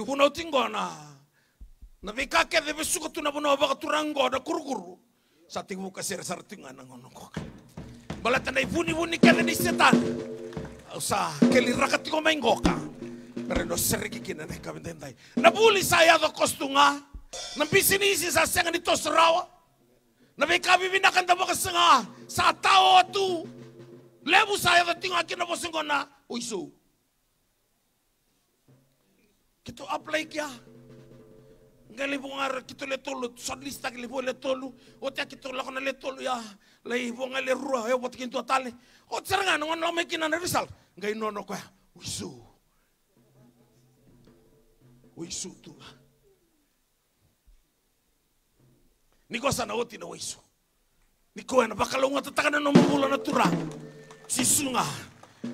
Na vika ke de besuka tu na bono baka turango da kurukuru. Sati buka ser sartinga na ngono koka. Bala tanda ibuni buni kele ni setan. Usa keli rakati ko mengoka. Pero no ser ki kina Na buli saya do kostunga. Na isi sa senga ni rawa, Na vika bibi na ba ka senga. Sa tao tu. Lebu saya do tinga kina bosengona. Uisu. Kita apply kia. Kito apply kia nga le bonga kito le tolu son lista ke le bo le tolu o tia kito la kona le tolu ya le bonga le rua e ya, bot kinto tale o tsanga no no me kina na risal nga ino no kwa wisu wisu tu niko na oti na uisu niko ana bakalonga tatakana no mulo na tura sunga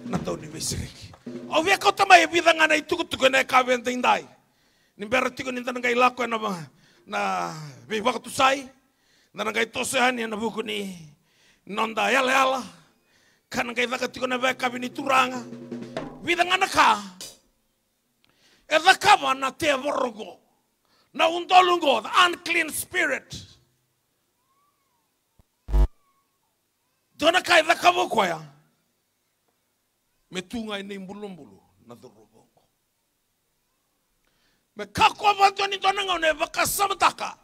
na tau ni mesireki o via kota mai bidanga na itukutuku na kaventa indai nimberatiko ninta nangai lako na na mi waktu sai na nangai tosehan ya nabuku ni nonda yala yala kan nangai wakatiko na weka bini turanga vidangana ka e kama na te vorongo na undolungo the unclean spirit dona kai edha kama koya metunga ine mbulumbulu na dhuru Me kakua watu ni tona ngau ne vaka sabataka.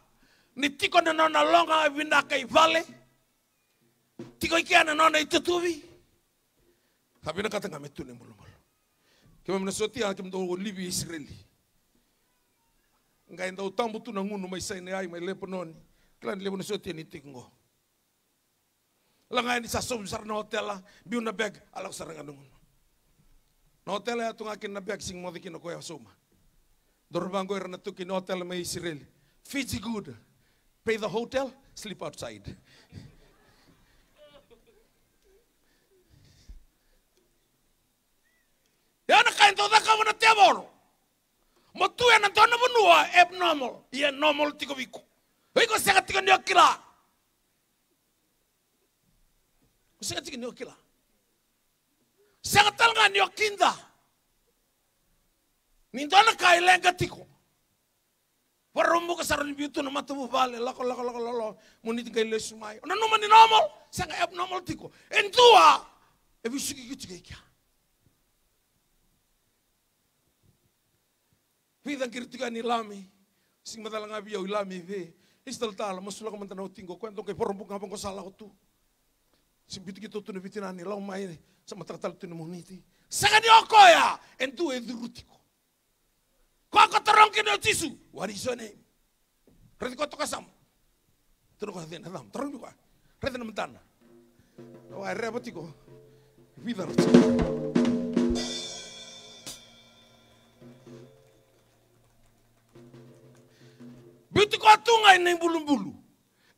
Ni tiko na nona longa a vinda kai vale. Tiko kia na nona i tutuvi. Tapi na kata ngame tune mulu mulu. Kema mna soti ana kema dogo libi Israeli. Ngai ndau tambu tuna ngunu mai sai ne ai mai lepo noni. Klan lepo na soti ni tikingo. Langai ni sasom sar na hotela biuna bag ala saranga nungun. Na hotela ya tungakin na beg sing modikin na koya soma. Dorbango na tuki no hotel me Israel. Fiji good. Pay the hotel, sleep outside. *laughs* na kain to da kawana te aboro. Mo tu ya na bunua abnormal. Ia normal tiko biku. Hei ko sega tika ni okila. Ko sega tika ni okila. Sega ga ni okinda. Mintona kai lenga tiko. Parumbu ka saran biutu na matubu bale lako lako lako lolo moniti kai le sumai. Ona numa ni normal, sanga abnormal tiko. Entua evi suki gitu kai kia. Vida kritika ni lami, sing langa biau lami ve. Istal tala masula ka mantana utingo kwento kai parumbu ka salah sala tu. Sing bitu gitu tu na ni lau mai sama takatal tu na muniti. Sanga ni okoya, entua edurutiko. Koko terong do tisu. What is your name? Reti ko toka sam. Terus ko hati nadam. Terus juga. Reti nementan. Wah repot iko. Widar. Bitu ko tunga ini bulu bulu.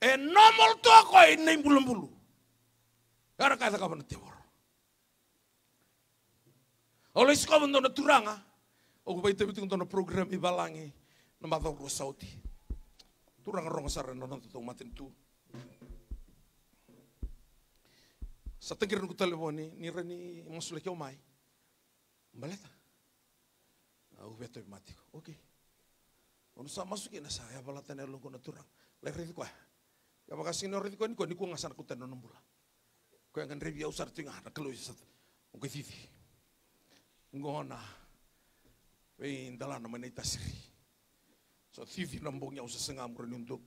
E nomol toko ini bulu bulu. Karena kata kapan tebor. Oleh sekolah bentuk turanga. Ah tono program ibalangi na mathauro sauti. rong sara na nonto tau matin tu. Sa tangkiran ko telefoni, ni reni masulak kio mai. Baleta. Okupaitab mati ko. Okay. Ono sa masuki na sa ya balata ne lungko na turang. Lekrit kwa Ya makasi no rit kwa ni kwa ni kwa ngasana ko no bula. kwa yang kan review sar tinga na isa sa. Ngona e ndalana manai tasiri so thivi na mbong yau sesenga murani untuk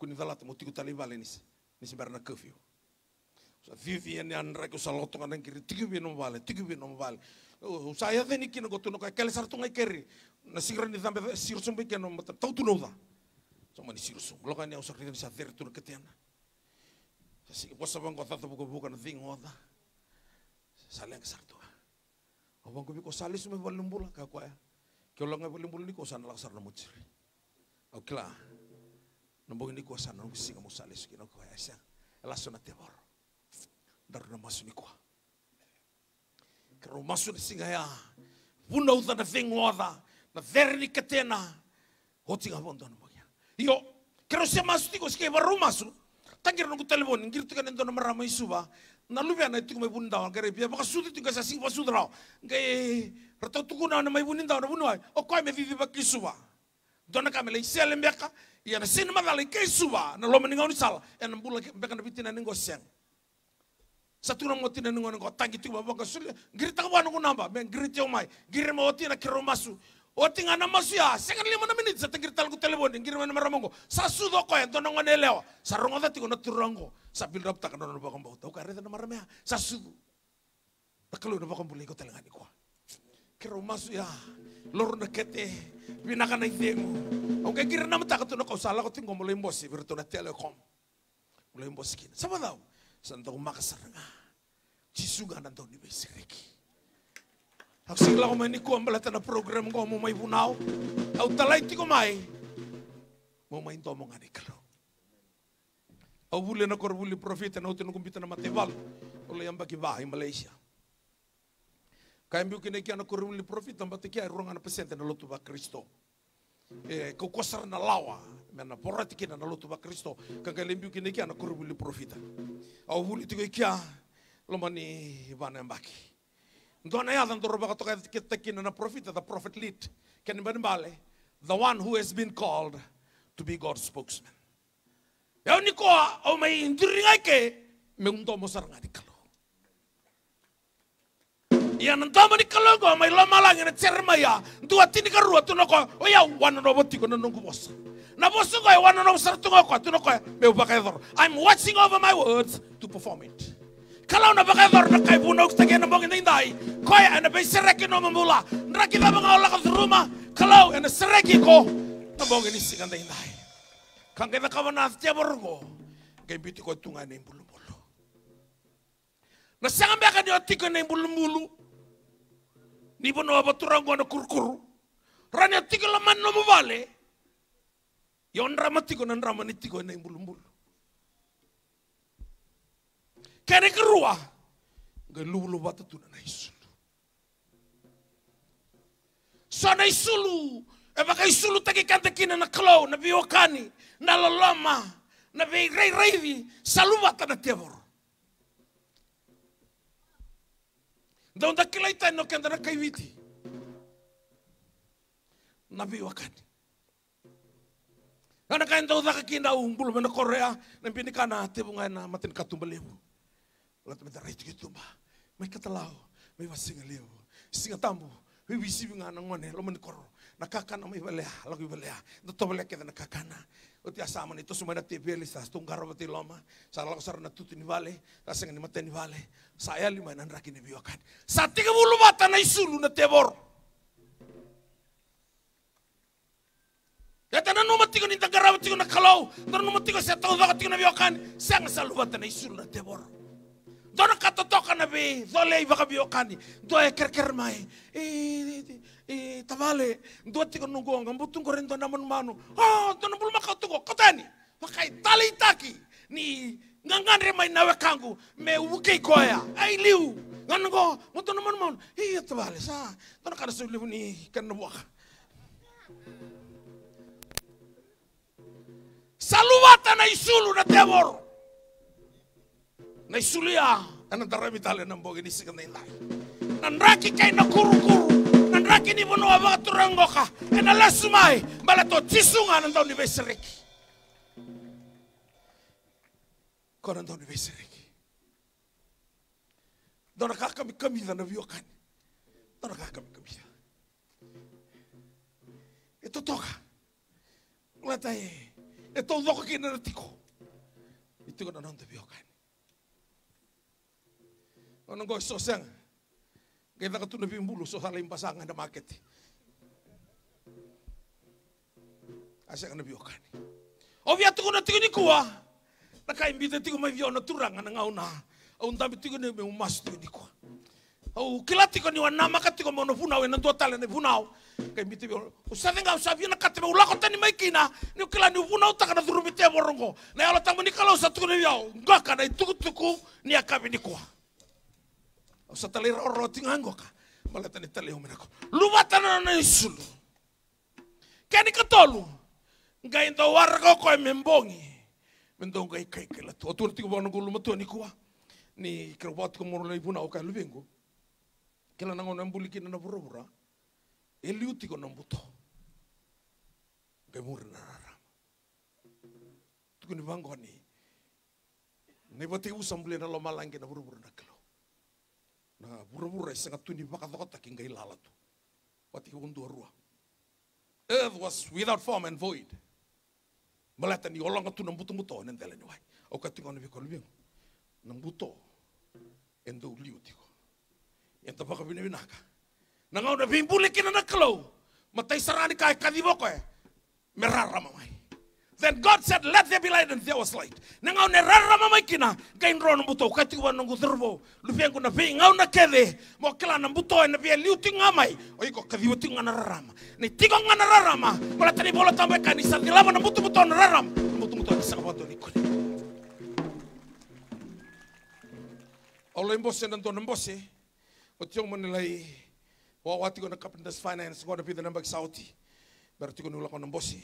kunidala temu tiku tali vale nis nisi barna kefio so thivi ene anra ke usaloto ngana kiri tiku bino vale tiku bino vale oh, usaya theni kina gotuno kai kale sartu ngai keri na sigra ni zambe sirusum be keno mata tau tu nouda so mani sirusum loka ni ausar ni sa ther tu ketiana sa posa tu buku bukan thing oda saleng sartu Obang kubi ko salis me valumbula kakwa Kyolonga bulimbulu ni kosana laksar na mutsiri. Okla. Nambongi ni kosana musinga musale sukina kwa yasha. Elaso na tebor. Dar na masu ni kwa. Kero masu ni singa ya. Puna uta na vengwada. Na veri ni katena. Hoti nga bondo na mogia. Iyo. Kero se masu tiko sike baru masu. Tangir nungu telepon. Ngir tukan endo na marama isuba na luvia na ibu mai bun dau kare pia baka suti tuka sa singa pasu drau ngai tuku na mai bun dau na bun wai o me vivi baki suwa. dona ka melai sele mbeka ia na sin ma dali suwa na lo meninga oni sala na bula beka na bitina ningo sen satu na ngoti na ningo ningo tangi tuku baka suri ngiri taka wana kunamba me ngiri teo mai ma otina kiro masu otinga na masia sengan lima na minit sa tengir talgo telepon ingir mana maramongo sa sudo ko en tonong ne leo sa rongo tigo na turongo sa build up ta kanono ba kombo tau kare na maramea sa sudo takalo na ba kombo lego telengani ko kero loro na kete pinaka na idego ang kagira na mata katuno ko sala ko tingo mo lembosi virtu na telekom mulai lembosi kin sa badaw sa ntong makasaranga Jisuga nandaw ni Besireki. Au singla ko mani ko ambala tana program ko mo mai bunau. Au talai ti ko mai. Mo mai to mo ngani kalo. Au bule na kor bule profeta ano, na utenu kumpita na mateval. Ola yamba ki vai Malaysia. Kai mbiu kine kiana kor bule profeta mbate kia ruanga na pesente na lotu ba Kristo. E eh, ko kosar na lawa na porati kina na lotu ba Kristo. ka lembiu kine kiana kor bule profeta. Au bule ti ko kia lomani bana mbaki. Ndona yadan to roba to kitakin na prophet the prophet lead. Ken Benbale, the one who has been called to be God's spokesman. Yaw ni ko o may indiringay ke mengundo mo sarang adikalo. Yan ang tama ni Kalongo, may lamalangin at sermaya. Duwa tinikarua, tunoko, o ya, wano no boti ko nung kubosa. Nabosa ko, wano no sartungo ko, tunoko, may ubakay I'm watching over my words to perform it. kalau na bakai var nakai puno stake bong ina dai koi ana be sereki no mamula na kita ola ka rumah kalau ana sereki ko na ina sikan dai dai kang kita na tia borgo kai biti ko tunga ne bulu bulu na sanga be ka dio tiko ne bulu bulu ni bono abaturang ko na kurkuru rani la man no mubale yon ya, ramatiko nan ramanitiko ne bulu bulu Kene kerua. lu batu tu na isulu. So na isulu. E baka isulu taki kante kina na klau, na biokani, na lalama, na bi rei salu salubata na tevor Daun da kilai tai no kenda na witi. Na biokani. Kana kain tau tak kina umbul mena Korea, na pinikana tebunga na matin katumbalimu. Lantamentarito gitu ma. May katalaw. May wasingaliw. Singatamo. May wisibi nga nang ngone. Laman koro. lo may balea. Lagoy balea. Natawalea kita nakakana. Uti asaman ito sumada tibeli sa tunggaro mati loma. Sa lakosar na tuti ni vale. Sa nga ni mate ni vale. Saya lima nan raki ni biwakan. Sa tiga bulu mata na isulu na tebor. Kaya tanan numati ko ni tagarawati ko na kalaw. na kan. Tebor. Dona ang katotokan na be, dole iba ka biyokani, doa e kerker mai, e tabale, doa tiko nungguang, ang butong ko rin doon naman manu, oh, doon ang bulma katuko, katani, makai taki, ni ngangan rin may kangu, me wukay koya, ay liu, ngano ko, muto naman mano, iya e tabale, sa, dona ka nasulim ni kanabuak. Saluwata na isulu na teboro na isulia na tarabi tale na mbogi nisi kan intai nan raki kai na kuru kuru nan raki ni bono aba turango ka na lasumai bala to tisunga nan tau ni koran tau ni dona ka kami kami na biokan dona ka kami kami Itu toka latai e. ito doko kinartiko ito ko na non te biokan Ono go sosang. Kita ketunda pimbulu sosang pasang ada market. Asya kana biokani. Ovia tuku na tuku ni kuwa. Nakaimbita tuku mai viona turanga na ngauna. Au ntambi tuku ni me umas tuku ni kuwa. Au kila tuku ni wanama katiko mono funa we na totale ne funao. Kaimbita bio. Usave nga usave na katime ulako tani mai kina. Ni kila ni funa utaka na durumite borongo. Na yalo tamu ni kala usatuku ni bio. Ngaka na tuku tuku ni akabi ni kuwa. Satalir oroti ngangoka. Maletani tali hominako. Lumatana na isulu. Kani katolu. Ngai to warga ko membongi. Mendo ngai kai kela tu. Otur tiku bana gulu matu ni kuwa. Ni kerbot ko moro lebu o oka lubengo. Kela nangon nambuli kina na burubura. Eliuti ko nambuto. Gemur narara. Tukuni bangoni. Nebati usambule na lomalangi na burubura na kelo. na burabura isanga tuni bakadota kingai lalatu wati undu arua earth was without form and void malata ni olonga tu nambuto muto nendele ni wai o katingo ni bikol bing nambuto endo liu tiko enta baka bini binaka nangau na bimbule kina na kalau matai sarani kai kadiboko e merara mamai Then God said, Let there be light, and there was light. Nangau ne mama maikina, gain ron buto, kati wa nungu thurbo, angu na vi ngau na kede, mo kila na buto, vi liuti ngamai, o iko kadi uti rara ma. Ne tigo ngana ma, bola tani bola tambe kani, sa dilama na butu buto na ma, butu buto na sakabato ni kuli. Allah imbose nanto tuan imbose, o tiong menilai, wawati kona kapendas finance, kona pita nambak sauti, berarti kona ulakon imbose.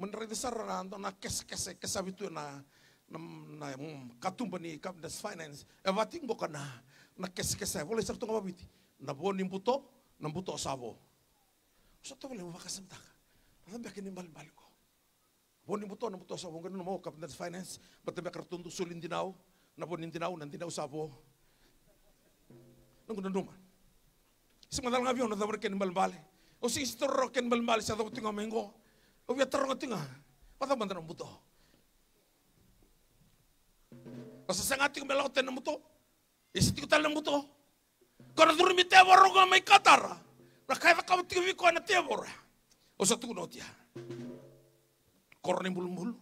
menredisarorando na kes-kese kesabitu na na, na mm, katumba ni Cabinet Finance e vating boka na na kes-kese boleh sertu ngababiti na bo nimbuto na buto sabo so to boleh mabakasam taka na biakin ni balbalko bo nimbuto na buto sabo ngano mo kap Cabinet Finance batabi kartun tusulin dinaw na bo nindinaw nandinaw sabo nung nanuman Isang madal nga avion na dabar ken balbale. O si istorro ken balbale sa dapat nga mengo. Ubi oh, terong tinga. Wata bantar oh? muto. Kasa sangati oh? ya, ko melakote na muto. Isiti ko tala muto. Kora turu mi tewa ronga mai katara. Na nah, kaita kawa tiga wiko ana tewa ora. O sa tuku notia. Ya. Kora ni mulu mulu.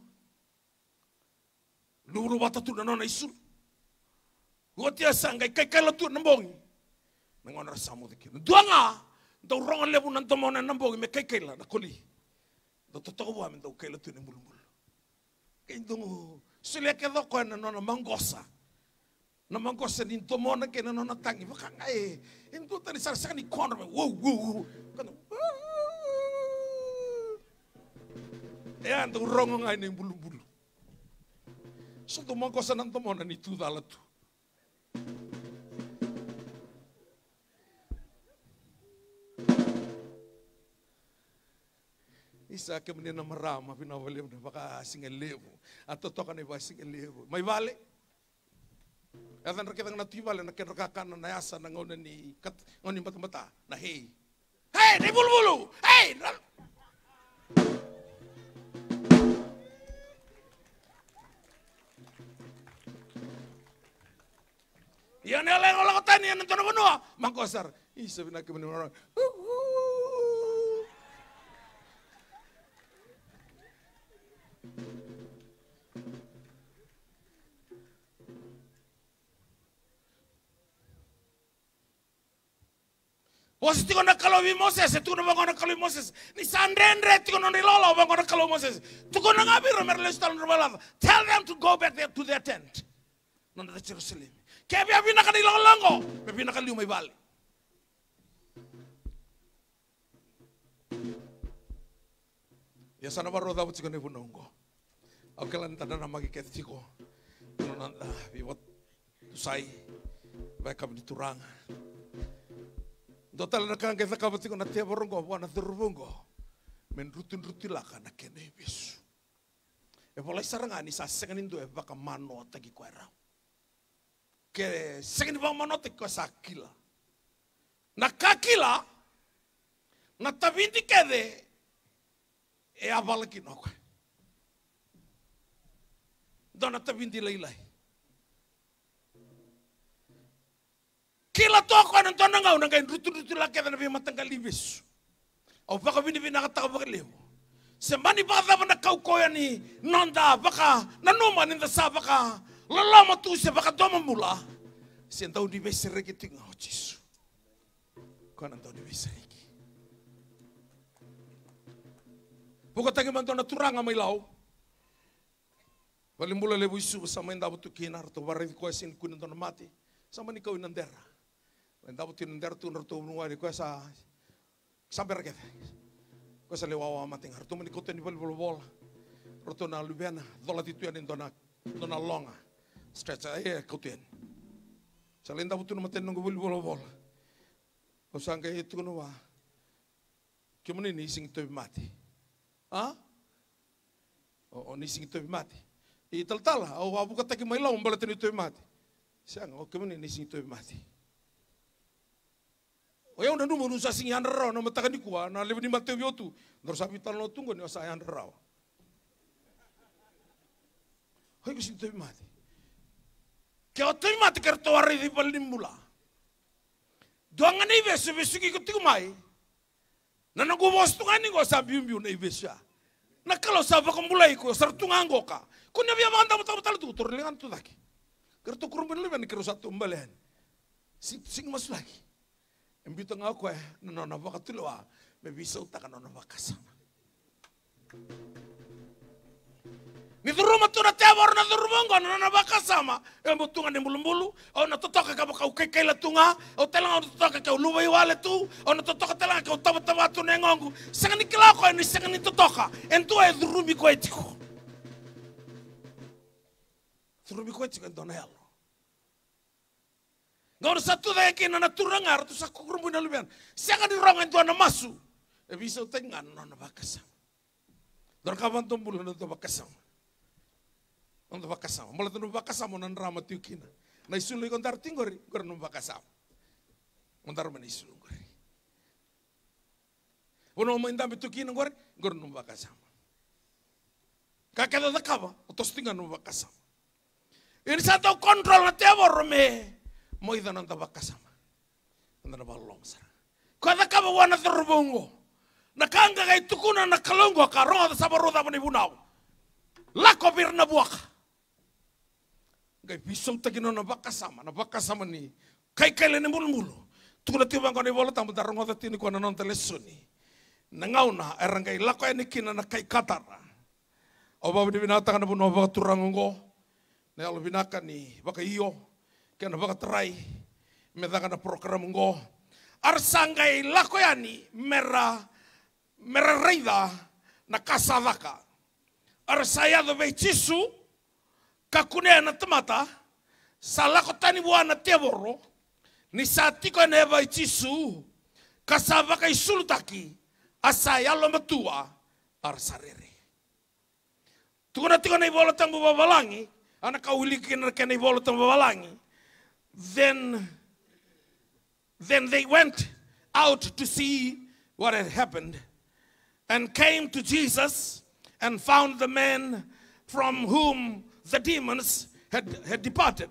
Lulu wata tu nona isul. Gotia sanggai kai kai latu na bongi. Nangon rasa dua Duanga. Dau ronga lebu nantomona na bongi me kai la na koli do to togo wa mento ke lo bulu. mulmul ke ndungu sile ke do ko na no mangosa no mangosa ni to mona ke no no tangi ba ka ngai eh, in to tani sar sani kono me wo wo wo kono e ya, andu rongo ngai ni mulmul so to mangosa nan to mona ni tu dala tu mene na marama, vale na baka singaliw. At totoo ka na iba mai May bali. At ang rakitang natibala na kinrakakan na nayasa na ngone ni, kat, ngone mata-mata na hei, ne ni bulu Hey! Na... Yan nila yung tani, yang nonton benua Mangkosar, isa sebenarnya ng orang. Wasi tiko na kalau bi Moses, eh, tiko na bangona kalau bi Moses. Ni sandrendre tiko na nilolo bangona kalau Moses. Tiko na ngabi romer le stal Tell them to go back there to their tent. Nanda ta selim. Kaya bi abi ka nilolo lango, bi abi ka liumay bali. Ya sana baro dapat tiko na bunongo. Oke lan tanda na magiket tiko. Nanda bi wat tusai. Baik kami diturangan. Dota na kanga kesa kabasi kona tia borongo wana serubongo. Men rutin rutin laka na kene bisu. E pola sarangani sa sega indo e baka mano tagi kwa rau. Ke sengen bang mano atagi kwa sakila. Na kakila na tabindi kede e abalaki nokwe. Dona tabindi leilai. Kila toko anantona ngau nangai rutu-rutu lake na bima tanga libis. Au baka bini bini naka taka bakalimu. Semani baka tapa na kau koya ni nonda baka ninda sa baka lalama se vaka doma mula. Sentau di besi reki tinga ho oh Jesu. Kau nantau di besi reki. Buka tangi na turanga mai lau. Walimbula lebu isu sama indabu tukina, ratu barri koesin kunin tona mati. Sama ni kau inandera. Dapo tinunderto nertumua di kuasa saber Kuesa Kuasa lewawa mating hartu menikuti ni bol bol Roto na lubiana dola tituan in dona dona longa. Stretch aye kutien. Salin dapo tunu nunggu bol bol bol. Kusang itu nuwa. Cuma nising tu mati. Ah? O nising tu mati. I tal tal. Ah, o abu kata kemailau umbalatinu mati. Siang o cuma nising tu mati. Oya unda numbo nusa sing yan rau nama matakan di kuwa na lebe di mati biotu. Nor sapi tal tunggu nih osa yan rau. Hoi kusin tebi mati. Kau o tebi mati kerto wari di palim mula. Doangan ibe besu suki kutiku mai. Na na bos tungan nih gua bium bium na ibe sya. Na kalau sapa kembulai ko sertungan goka. Kunya biya manda mutal mutal tu turun lengan tu lagi. Kerto kurun benuliban kerosat tumbalian. Sing, sing masuk lagi. Mbito nga ako eh, nanonawa ka tulo ah, may utaka ta ka nanonawa kasama. Nidhuruma tu na tebor na dhurmongo na nanonawa sama. E mbo tunga ni mbulu, o totoka ka baka uke la tunga, o telanga o totoka ka uluwa iwale tu, o totoka telanga ka taba tu ne ngongu. Sanga ni kila e ni sanga ni totoka, entua e dhurumi kwa etiko. Dhurumi kwa etiko yala. Gak ada satu daya kena na turangar tu saku kerumun na lubian. Siang ada orang itu anak masu. E bisa tengah nona bakasam. Dor kawan tumbul nona bakasam. Nona bakasam. Mula tu bakasam nona rama tiu kina. Na isul ikon tar tinggori gor nona bakasam. Ontar mani isul gori. Wono main tambe tu kina gor gor nona bakasam. Kakek ada kawa, otos tinggal nona bakasam. Ini satu kontrol na me moidananta bakasama andana ballongsara kadakaba wanata rubongo nakanga gai tukuna na kalongo ka roda sabaroda bani bunau lako bir na buak gai pisum tagino na bakasama na bakasama ni kai kaile ni mulmulu tukuna tiba ngoni bola tamu darongo ta tini kona non telesuni nangauna erangai lako eni ya kina na kai katara oba bini binatanga na bunu oba turangongo na yalo binaka ni iyo kena baka terai meda kana program ngo arsangai lakoyani mera mera reida na kasa arsaya do bechisu kakune na tamata salako tani buana teboro ni satiko na bechisu kasava kai taki asaya lo metua arsarere tukuna tikona ibolo tambu babalangi anak kau na kena ibolo tambu babalangi Then, then they went out to see what had happened and came to Jesus and found the man from whom the demons had, had departed,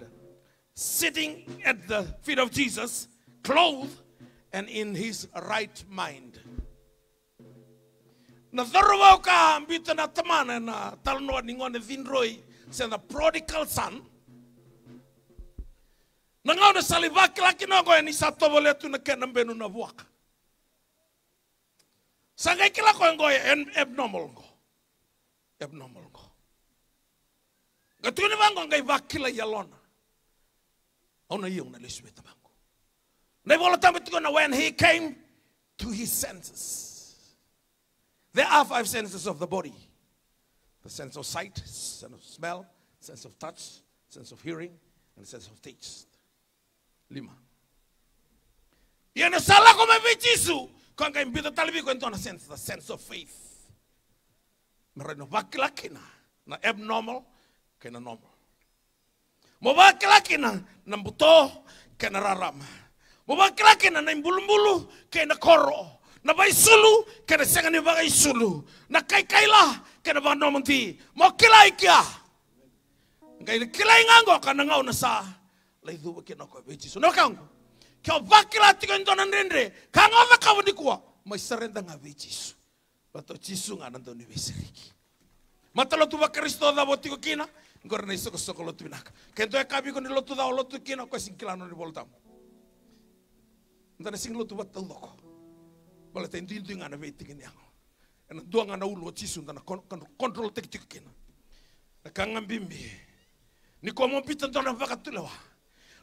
sitting at the feet of Jesus, clothed and in his right mind. na the prodigal son, Nangau na salivaki laki nongo eni sato bole tu na kenam na buak. Sangai kila ko engo en abnormal go. Abnormal go. ni bango ngai vakila yalona. Ona iyo na lesu beta ko. Nei bola tambe na when he came to his senses. There are five senses of the body. The sense of sight, sense of smell, sense of touch, sense of hearing, and sense of taste. lima. Yana sala come fechizo, kanga invita talibi kwa kau sense, the sense of faith. Mareno vakila kina, na abnormal, kena normal. Mubakila kina, na mbuto kena raram. Mubakila kina, na imbulumbulu, kena koro. Na baisulu sulu, kena senga ni bagay sulu. Na kay kaila, kena ba nomanti. Mo kilay kya. kila ingango kana ngao na saa laithubuke noko bechiso no kangu kyo bakira tigo ndona ndendre kwa kabudikwa maisarenda nga bechiso bato chisu nga nando ni besiriki matalo tu bakristo da botiko kina ngor na isoko sokolo tu binaka kento ekabi ko ni lotu da ya lotu kina ko sinkilano ni boltam ndana singlo tu batal doko bala te ndindu nga na betingi nyango ena duanga na ulo chisu ndana control tek tik kina na kangambimbi ni komo tonan vakatulawa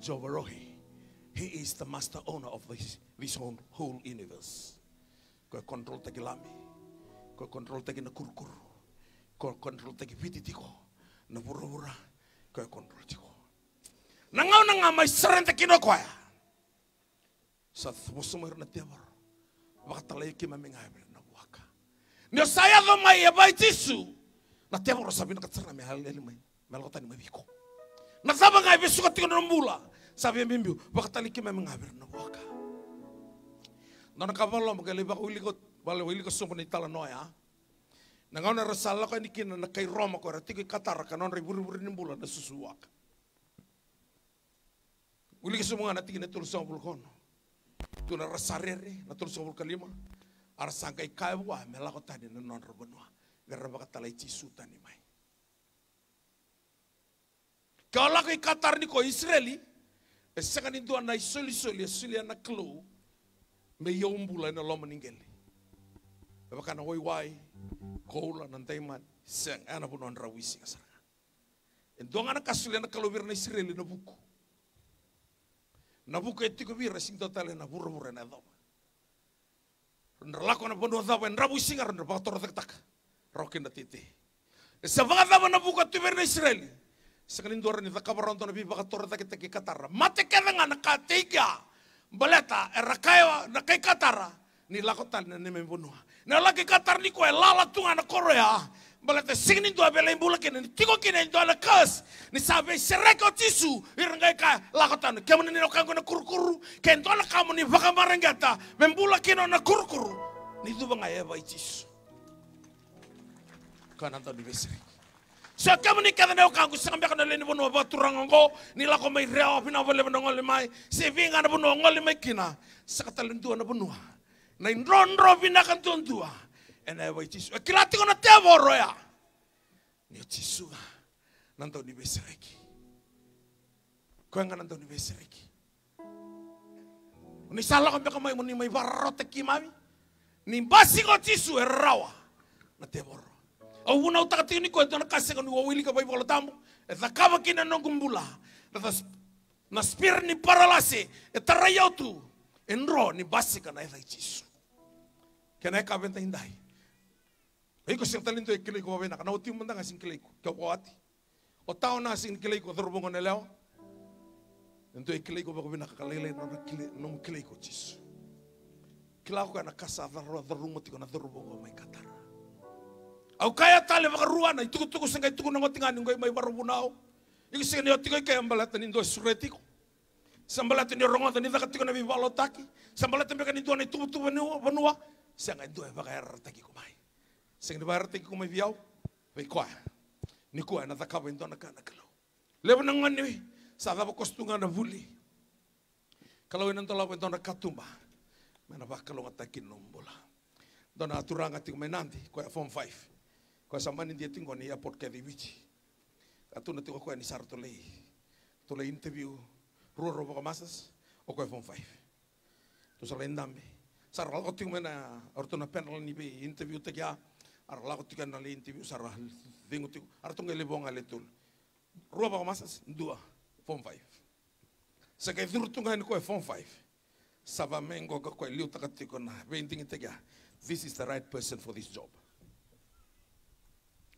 Jovarohi. He is the master owner of this, this whole whole universe. Kau kontrol tagi lami. Kau kontrol tagi na kurkur. Kau kontrol tagi pititiko. Na bura-bura. Kau kontrol tiko. Nangau nangau e mai serente kino kwaya. Sa thmusumir na tiabar. Baka talayo kima mingai bila na buaka. Nyo saya do mai yabai tisu. Na tiabar sabi na katsara mi halil mai. Malakotani mai biko. Na sabang ai besuka tiko savyambimbiu vakatalikim emengavern voka nona kavalo makeli ko sumpo ni tala talanoya Nangau na rasala ko ni kina na kay Roma ko rati ko katar ka non riburi buri ni bulan na susuwak. Uli ka sumunga na tigin na tulus ang bulkon. Tu na rasarere na tulus ang kay kaiwa mela ko tani na non rabonwa. Gara baka talay chisuta ni Kalau Kau ikatar ni ko Israeli itu tua na soli isoli ana klo me yombula ena lo maningeli evakana wai koula na daiman seng ana vunon rawisi e entuanga ngana kasuli ana kalou vira na israeli na buku e na vuku etiko vira sing totale na buru na dhoma ronda lako na vonua dhava en ravuisinga bato vakatora takataka rokin na titi na na israeli Sakalinduran ni takabaronto na bibakator takitaki katara. Matikera tiga beleta Baleta, eh, erakaiwa, nakaikatara. Ni lakukan ni membunuh Na ke katar ni kue lalatunga na korea. Baleta singin dua bela imbula kene. Ni tiko dua nak kas. Ni sabe sereka tisu. Irangai ka lakotan. kamu ni nokango na kurukuru. Ken ya, kau nak kamu ni bakamarangata. Membula kene na kurukuru. Ni bangai ngai tisu itisu. Kanata di besreka. So kama ni kada nau kangu sambe kana leni bono ba turango ni lako komai reo pina vole bono ngole mai se vinga na bono mai kina sakata lentua na bono na ro vina kan tontua ena eh, e waitis e eh, kirati na te voro ya, ya ni tisu nanto ni besreki koenga nanto ni reki ni sala kombe komai moni mai te kimami ni basi ko e eh, rawa na te O una utaka tini koe na kase kanu wawili ka paipolo tamu. E takava kina gumbula, Na spir ni paralase. E tarayautu. Enro ni basika na ethai jisu. Kena eka benta indai. Eiko sing talinto ikilai e ko wawena. Kana utiu mandanga sing kilai ko. Kau kawati. O tau na sing kilai ko thorubongo ne leo. Nento ikilai e ko wawena kakalele nong kilai ko jisu. Kila ko kana kasa tharua tharumati kona thorubongo mai katara. Au kaya tale waka ruana, ituku tuku sanga itu nango tingani ngoi mai baru bunao. iki sanga ni otiko ike ambalata ni ndo suretiko. Sambalata ni rongo tani waka tiko na viva lotaki. Sambalata mbeka ni tuana ituku tuku vanua. Sanga ndo e waka taki kumai. Sanga ni waka taki kumai viau. Bai kwa Ni kwa na thakava ndo na kana kelo. lebo na ngani sa thava kostunga na vuli. Kalau ina ntolawa ndo na katumba. Mena waka lo takin nombola. Dona aturanga tiku menanti, ya form five. Kwa samani dia tingko ni airport ke di wichi. Atu na tingko ni sar to Tolei interview ruo robo masas o koe phone five. to sar lendambe. Sar lago tingko mena orto na panel ni be interview te kia. Ar lago tingko na le interview sar dingo tingko. Ar tingko bonga le tul. Ruo robo masas dua phone five. Sa kai duru tunga ni koe phone five. Sava mengo ka koe liu takatiko na. Be intingi te This is the right person for this job.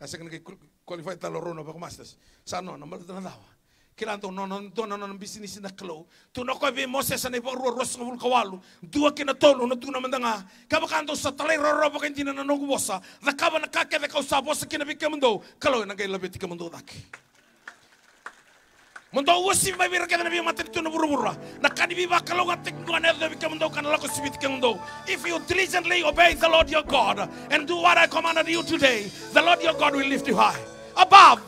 Asa kena qualify talo rono bako masters. Sano na malta na dawa. Kila to no no to no no business na klo. Tu no ko vi Moses na ipo ros ko kawalu. Dua kina to no tu na mandanga. Kaba kanto sa talay ro ro bako intina na no bosa. Da kaba na kake da kausa bosa kina bi kamando. Kalo na kai tika Mundo wasi mai bira kada nabi matri tu naburu burra. Nakani biba kalau ngatik ngana nabi kamu do kana lako sibit kendo. If you diligently obey the Lord your God and do what I commanded you today, the Lord your God will lift you high above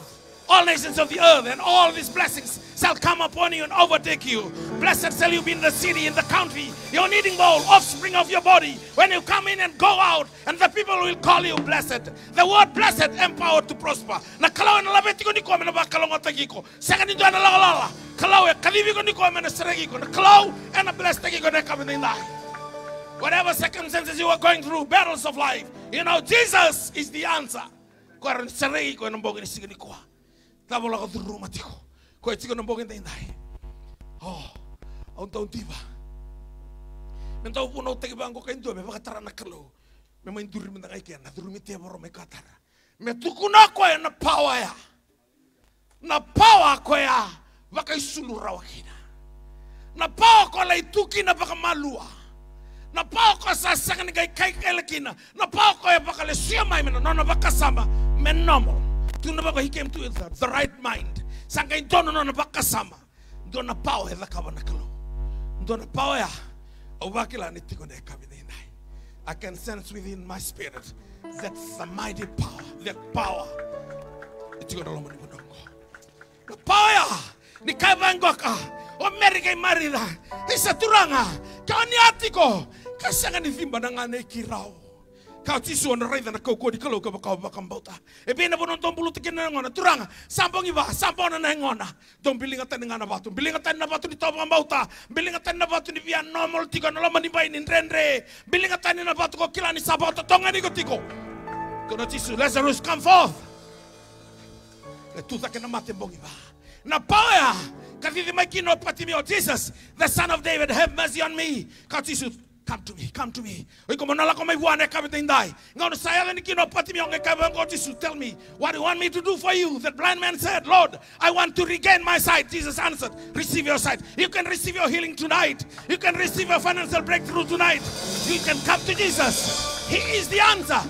all nations of the earth and all these blessings shall come upon you and overtake you. Blessed shall you be in the city, in the country, your kneading bowl, offspring of your body, when you come in and go out, and the people will call you blessed. The word blessed empowered to prosper. Na kalaw na labeti ko ni ko na bakalong atagi ko. Second and Whatever circumstances you are going through, battles of life, you know Jesus is the answer. tabolaga durruma tigo koe tigo nombogen dai dai oh aunta untiba nanta upu nau tegi bango kain dua beba katara nakalo mema induri mendangai kia na durumi tia boro me katara me tukuna koe na pawa ya na pawa koe ya wakai sulu rawakina na pawa koe lai tuki na baka malua na pawa koe sa gai kai kai lakina na pawa koe baka le suya mai mena nona baka sama men normal tunababa he came to that the right mind sanga intono no bakasama ndona pao heza kabana kalo ndona pao ya obakila nitiko de kabine nai i can sense within my spirit that's the mighty power that power itiko na lomo ndongo the power ya nikaibangoka omerika imarida isaturanga kani atiko kasanga ni vimba nangane kirao Kau tisu on raita na kau kodi kalau kau kau bakam bauta. E bena bonon tom bulu tikena ngona turanga. Sampong iba, sampong na ngona. Tom bilinga tan ngana batu. Bilinga tan na batu di tom bauta. Bilinga tan na batu di via normal tiga na lama ni bai ni renre. Bilinga tan na batu ko kilani sabato tonga ni tiko. Kono tisu Lazarus come forth. Le tuta kena mate bongi ba. Na power. Kathi di mai kino patimio Jesus, the son of David, have mercy on me. Kau tisu come to me, come to me. no Jesus. Tell me what you want me to do for you. That blind man said, Lord, I want to regain my sight. Jesus answered, Receive your sight. You can receive your healing tonight. You can receive your financial breakthrough tonight. You can come to Jesus. He is the answer.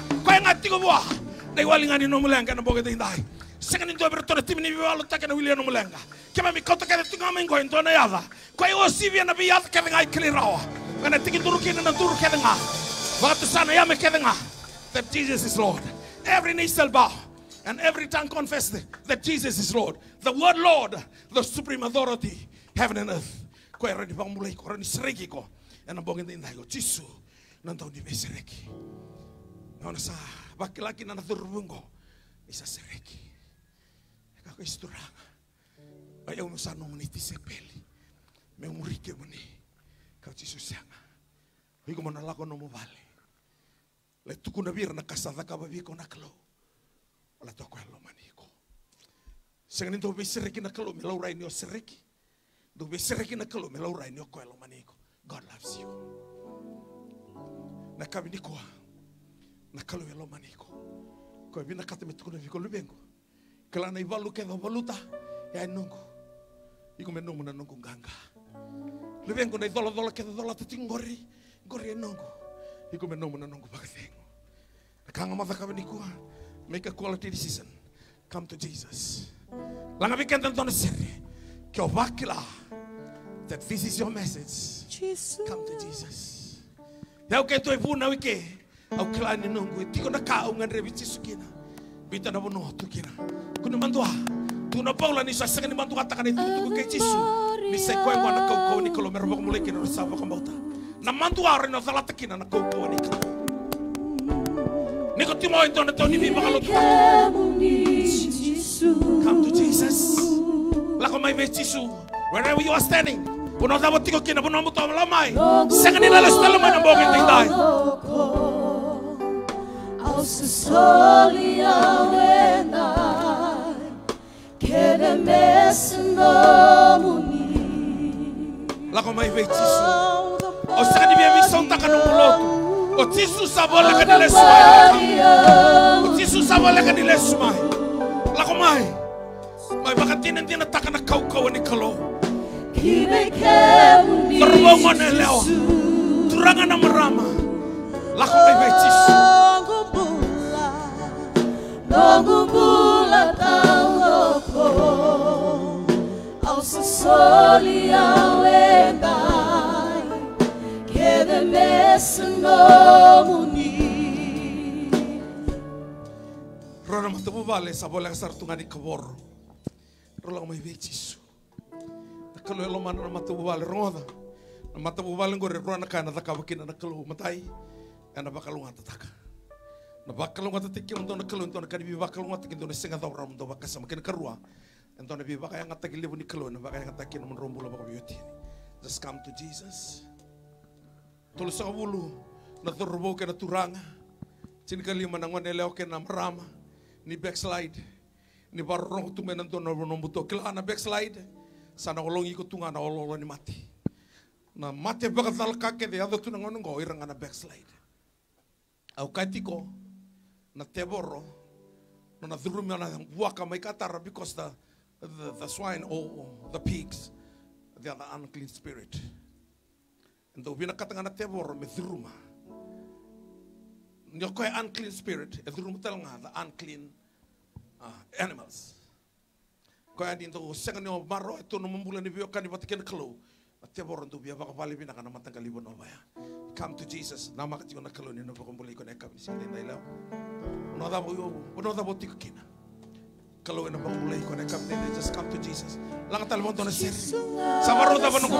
Second into abertura timini viva lo taka na William Mulenga. Kema mi kota kada tunga mingo into na yava. Kwa hiyo sivya na biyata kada ngai klirawa. When I think ah. ah. that Jesus is Lord. Every knee shall bow and every tongue confess that Jesus is Lord. The word Lord, the supreme authority, heaven and earth. Ko era di pamulay ko, ni sereki ko. Ano bongin din tayo, Jisu, nantaw di may sereki. sa bakilaki na naturubong ko, isa sereki. Kako isturang. Ayaw mo nung niti sepeli. May Biko na lako no mobile. Le tu kuna bir na kasada kaba biko na klo. Ola toko lo maniko. Sengani to be sereki na klo melo rai ni o sereki. Do be sereki na klo melo rai ni o lo maniko. God loves you. Na kabi nikoa. Na klo lo maniko. Ko bi na kate metuku na biko lubengo. Kala na ivalu ke do baluta. Ya nungu. Iko menungu na nungu ganga. Lubengo na ivalu dola ke do dola tutingori. Lubengo gore nongo iku nomo na nongo bakasengo kanga kabe nikua make a quality decision come to Jesus langa vikenda ntono sere kyo bakila that this is your message Jesus come to Jesus ya uke to ipuna wike au klani nongo tiko na ka unga rebi tisu kina bita na bono tu kina kuno mandua ah. Tuna paula ni sa sekani mandua takane tu tu ke tisu ni sekoe wana kau kau ni kolomero mulai kina rosava kambauta na mandua re no sala tekina na koukou ni ka niko timo into na toni mi mahalo come to Jesus lako mai ve tisu wherever you are standing puno davo tiko kina puno mo to la mai sengani la stelo mai na bogi ting dai Also slowly and I can Lako mai ve tisu. osakani bia misantaka no moloto oti susa bolaka ni lesumai oti susa bolaka ni lesumai lakomai mai bakatinantina taka na may, may kalo taruangone lewa turanga na marama lakomai bai tisu Nongumbula tão louco Ao sol e ao Rona matamu bale sabola kasar tungani di kebor. Rola ngomai be Yesu. Takalu elo mana na matamu bale rongoda. Na matamu bale ngore rona kana takawakin na kalu matai. Ana bakal ngata taka. Na bakal ngata tikil ndo na kalu ndo na kani bi bakal ngata kin na singa dawra ndo bakasa makin karua. Ndo na bi bakaya ngata kilibu ni kalu na bakaya ngata kin mun rombulo bakal yoti. Just come to Jesus. Tol sa wulu na turbo ke na turanga. Chin kali manangwa ne leo na marama ni backslide. Ni barong tu menan to na buto kila na backslide. Sana olongi ko tunga na ololo ni mati. Na mati baka talka ke de ado tu na ngono ngo na backslide. Au ko na teboro no na durumi na waka mai katara because the, the, the swine or oh, oh, the pigs they are the unclean spirit. and though we nakatangana tebor me thuruma nyokoy unclean spirit e thurum talanga the unclean uh, animals ko andi ndo senga ni maro to no mbula ni bio kan batiken klo tebor ndo bia baka pali bina come to jesus na makati ona klo ni no ko mbula ko ne kam ni sile ndailo Kalau ang mga bulay ko. And come, they just come to Jesus. Lang talbon to na sir. Sa maruta ba nung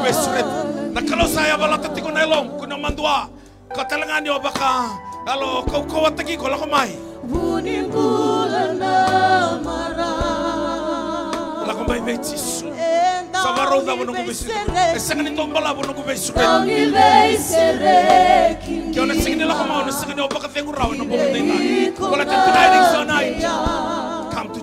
Na kalau saya ba latat ko na ilong. Kung mandua? dua. Katalangan niyo baka. Alo, kawatagi ko lang kumay. Bunibulan na mara. Lang kumay may Jesus. Sa maruta ba nung kubesrit. E sa ganito ang bala ba nung kubesrit. Ang ilay serekin. Kaya na sige nila kumaw. Na sige nila baka tingo raw. Nung bumunday na. Wala tingo na ining sanay. Wala tingo na ining sanay.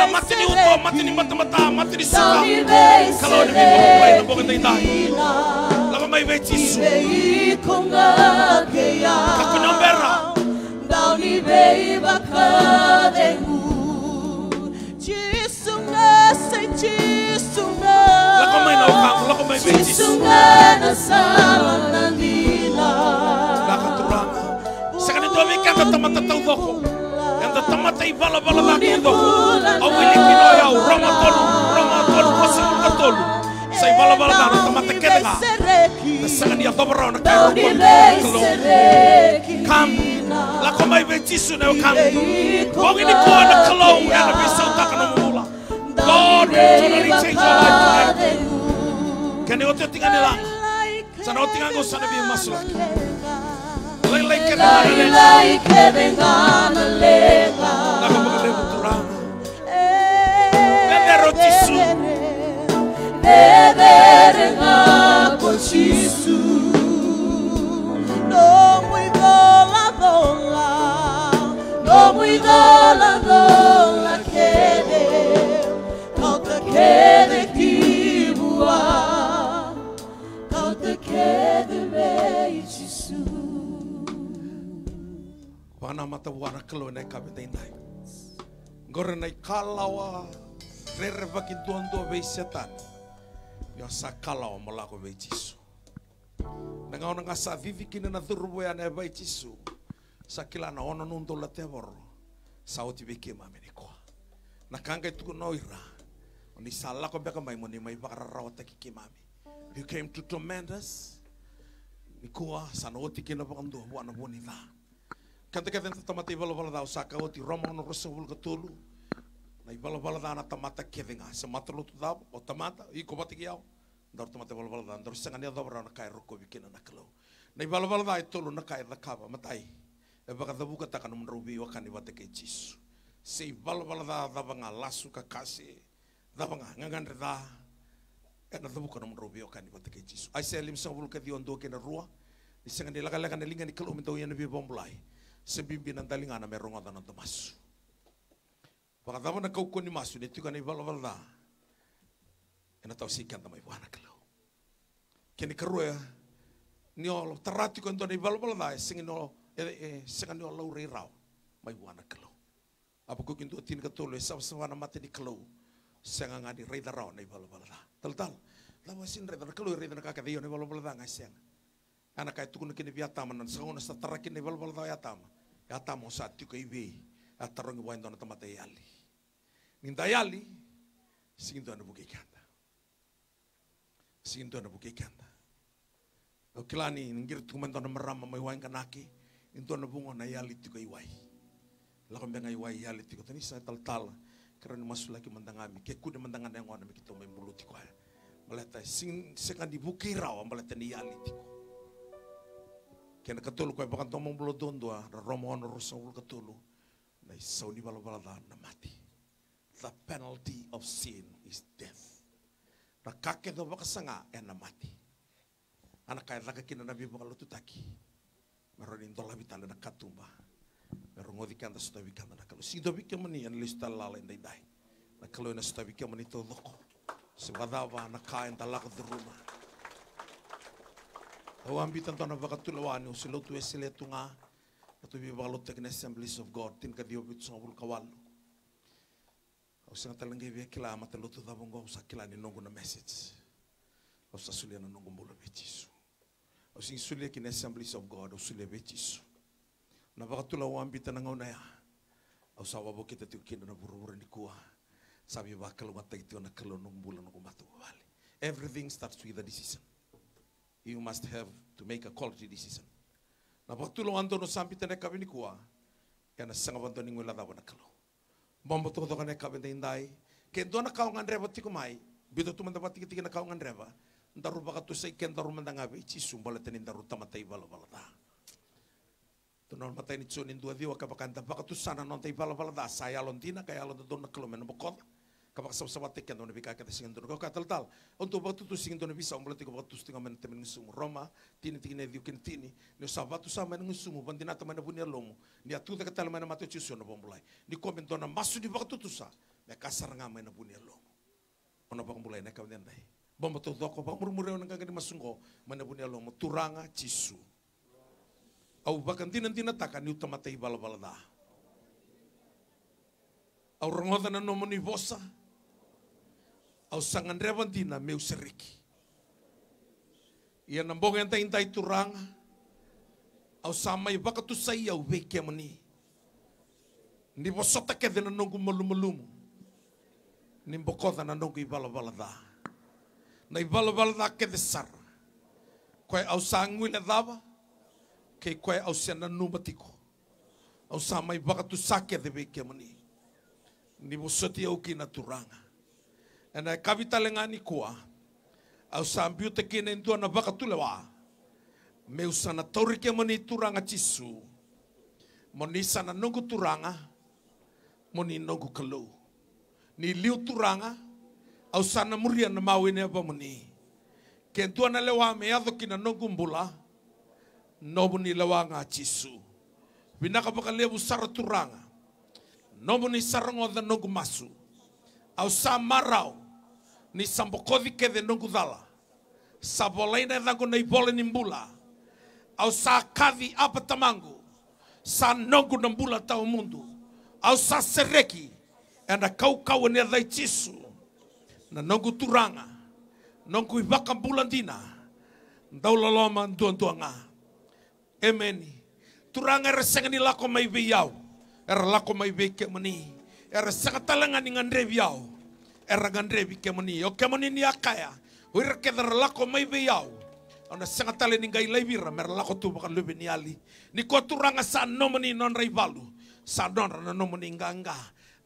Maria matini uto sala kalau demi mengupai nombor kita kita lama mai Jesus nasce Jesus Jesus nasce salanila e tamata i balabalanaku ivaku au i likinoi au ya, rama tolu rama tolu masiul katolu sa i balabalana tamata kenega na sagani kam lakomai vei tisu neu kam vogini koa na kalou ena Lord, we totally change our life tonight. Can you tingani lang? Sana otingan ko sana bi Lelekebana. Lelekebana. Korenai kalawa rere vaki tuantua vei setan. Ia sa kalawa malako vei jisu. Nangau nanga sa vivi kina na thurubu ya neva jisu. Sa kila na ono nunto la tevoro. Sa oti viki mamene kwa. Na kangai tuku noira. Oni sa lako beka mai moni mai vakararawa taki kimami. You came to torment us. Nikua sa na oti kina pakandua wana bonita. Kanta ka tenta tamate valo valo dao sa ka oti romo ono rosa vulgatulu. Kanta na i dana tamata kevinga, se lutu dava o tamata i kopatiki iau dar tamata balabala dana dar nia dava rana kai rokovi kina na kalau na i balabala da i na kai dakava matai e vakadavuka takanum rauvi wakani vateke jisu se i balabala da dava nga lasu kakasi dava nga ngan da e na davuka num rauvi wakani vateke jisu ai se lim sangavuluka diondo na rua ni laka lakalaka na linga ni kalau mentau iana vi bombulai se bibi na dalingana me rongada tamasu Pakadama na kau ni masu, netu ka ni valval na. tau si kanta mai wana kalau. Kini karua ni olo taratu kanto ni valval na, eh, singin olo, eh, eh, singan ni olo rei rau, mai wana kalau. Apa kukin tin katolo, sama sama na mati di kalau, singan ngadi rei rau ni valval na. Tal tal, lawa sin rei na kalau rei na kaka dia ni valval na ngai Anak kai tukun kini biatama nan, sangon sa satarakin ni valval na ya yatama, Ya sa tiku ibi. at tarong iwain doon Ninda yali, sinto sing Sinto anabukikanda. O kilani, ngir tukumento na marama mai wain kanaki, itu anabungo na yali tiko iwai. Lakon benga wai, yali tiko, tani sa tal, karena masuk lagi kami. keku de mandangan yang wana mikito may mulut tiko ya. Maleta, sing sekan dibuki rawa, maleta ni yali tiko. Kena katulu kaya bakan tomong romo na romohon rosawul katulu, na isau ni balabalada na mati. The penalty of sin is death. Nakake do makasanga e eh, na mati. Anak kaya laka kina nabi kalo tutaki. Meron indola bitala na katumba. Meron ngodi kanda suta bikanda na kalu. Sido bikamani an lista lala indai dai. Na kalo na suta bikamani to doko. Sebadawa na kaya indalak duruma. Tawang bitan to na bakatulawani usilotu esiletunga. Atubi bakal kalo na assemblies of God. tin kadiobit songapul kawalu. Usina talenge vya kila amata lutu dhabongo usa kila ni nongo na message. Usa sulia na nongo mbolo betisu. Usin sulia kin assemblies of God usulia betisu. Na wakatula wambita na ngauna ya. Usa wabo kita tiukinda na burubura ni kuwa. Sabi wakalo mataitio na kalo nombula nongo matu wale. Everything starts with a decision. You must have to make a quality decision. Na wakatula wandono sambita na kabini kuwa. Yana sanga wandono ngwela dhawa na kalu bombo toko toko neka bente indai ke dona kau kaungan reba tiku mai bito tu mantapa tiki tiki na kau ngan reba ndaru baka tu sei ken ndaru mandanga be ichi sumbala tenin ndaru tamatai bala bala da tunon matai ni tsunin dua diwa kapakan, baka tu sana non tai bala bala da saya lontina kaya lontina dona kelomen bokot kamaksawsawatik yang nabi kakak sing don kau katal tal untuk batu tu sing don bisa umblet kau batu stinga men temen ngusum Roma tini tini diukin tini ne sabatu sama ngusum bantina teman bunia lomu ni atu tak tal mana matu cusu no bombulai ni komen dona masu di batu tu sa ne kasar ngama na punya lomu ono bombulai ne kamen dai bom batu doko bom murmure ono kakak di masungko mana lomu turanga cisu au bakan tina tina takan ni utama tei bala bala da au rongodan nomoni bosa, au ao dina meu seriki. Ia na bonga enta inta ituranga, ao samai wakatusai au weke mani. Ni vosota ke dena nongu malumalumu, ni bokoda na nongu ibalabalada. Ibalabalada na ibalabal da ke desar koe au sangu le dava ke koe au sena numatiko au sama ibaka tu sake de be mani ni busoti au na turanga and na kavitalengani kua au sambiute kina indua na vakatulawa meu sana taurike moni turanga chisu moni sana nungu turanga moni nungu kalu ni liu turanga au sana muria na mawine ba moni kentua na lewa me ado kina nungu mbula nobu ni lewa nga chisu vinaka pakalebu sara turanga nobu ni sarango da nungu masu au sa marao ni ke the nongudhala sabolaina thangu nei bole ni mbula au sa apa tamangu sa nongu na mbula tau mundu au sa sereki ena kaukau ene dhai tisu na nongu turanga nongu ibaka mbula ndina ndaulaloma nduanduanga emeni turanga era sengani lako maibe yau era lako maibe kemani era sengatalanga ni ngandrevi yau erangandrebi kemoni o kemoni ni akaya wir keder lako mai be yau ona senga tale ni ngai mer lako tu bakan lebe ni ali ni ranga sa nomoni non rivalu sa don na nomoni nganga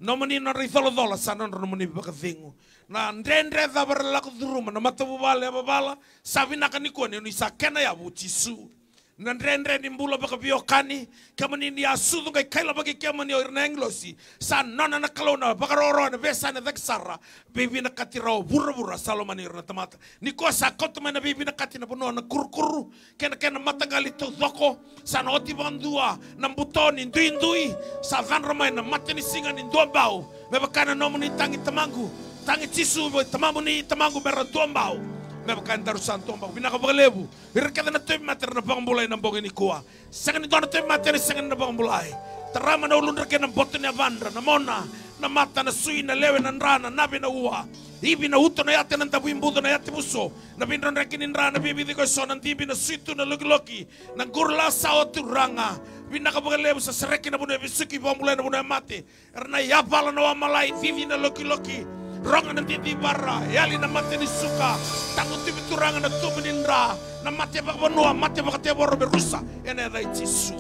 nomoni non rivalo dola sa non nomoni bakavingu na ndendre da bar lako duruma na matabu bale babala sa vinaka ni sakena ya butisu nandrendre ni mbula baka biokani kama ni ya sudu ngai kaila baki kama ni orna englosi sa nona na kalona baka roro na besa na dak sarra bibi na burra burra saloma ni orna tamata ni ko sa mana bibi na katina bono na kurkuru kena kena matagali to doko sa na oti bandua na mbutoni ndui ndui sa van romai na matani singa ni ndombao mebakana nomu ni tangi tamangu tangi tisu tamamu ni tamangu mera bau me bakantaru santomba bina ka bagalebu irkada na toy mater na bangbulai na ini kuwa sangan itu na toy mater sangan na bangbulai terama na ulun reke na botnya vandra na mona na mata na sui na lewe na rana na bina uwa ibi na uto na yate na tabu imbudo na yate buso na bin ron rekin indra na bibi diko so na tibi na suitu na loki loki na gurla sao ranga bina ka bagalebu sa sereki na bune bisuki bangbulai na bune mati erna yapala na wamalai vivi na loki rongana titi barra yali na mate ni suka tango tibi turanga na tubi ni ndra na mate baka banua mate baka te borobe rusa ene raiti su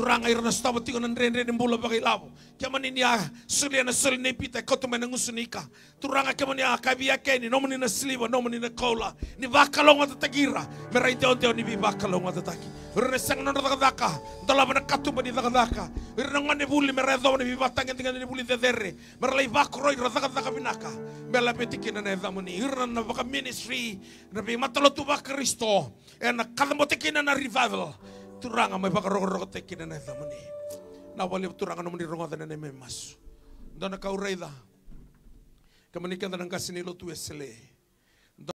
turang air na stabat tigo nan rin ren bula bagay labo Kaya ini niya suli na suli ni pita kotu menengu sunika turang ka kaman ya kabi ya keni nomani na sliwa man na kola ni bakalong at tagira Meray teo teo ni bibakalong at tagi. taki na sang non ta daka na bana ni bani ta daka urne ngane buli meray do ni bi batang ni buli dedere merai bakroy ra ta daka binaka bela petikin na zamani urne na baka ministry na bimatalo tuba kristo ena kalamotikin na revival turanga mai pakarogorogo te kina na thamani na wali turanga no muni rongo dana ne me masu dona kaureida kamanike dana ngasini lo tu esele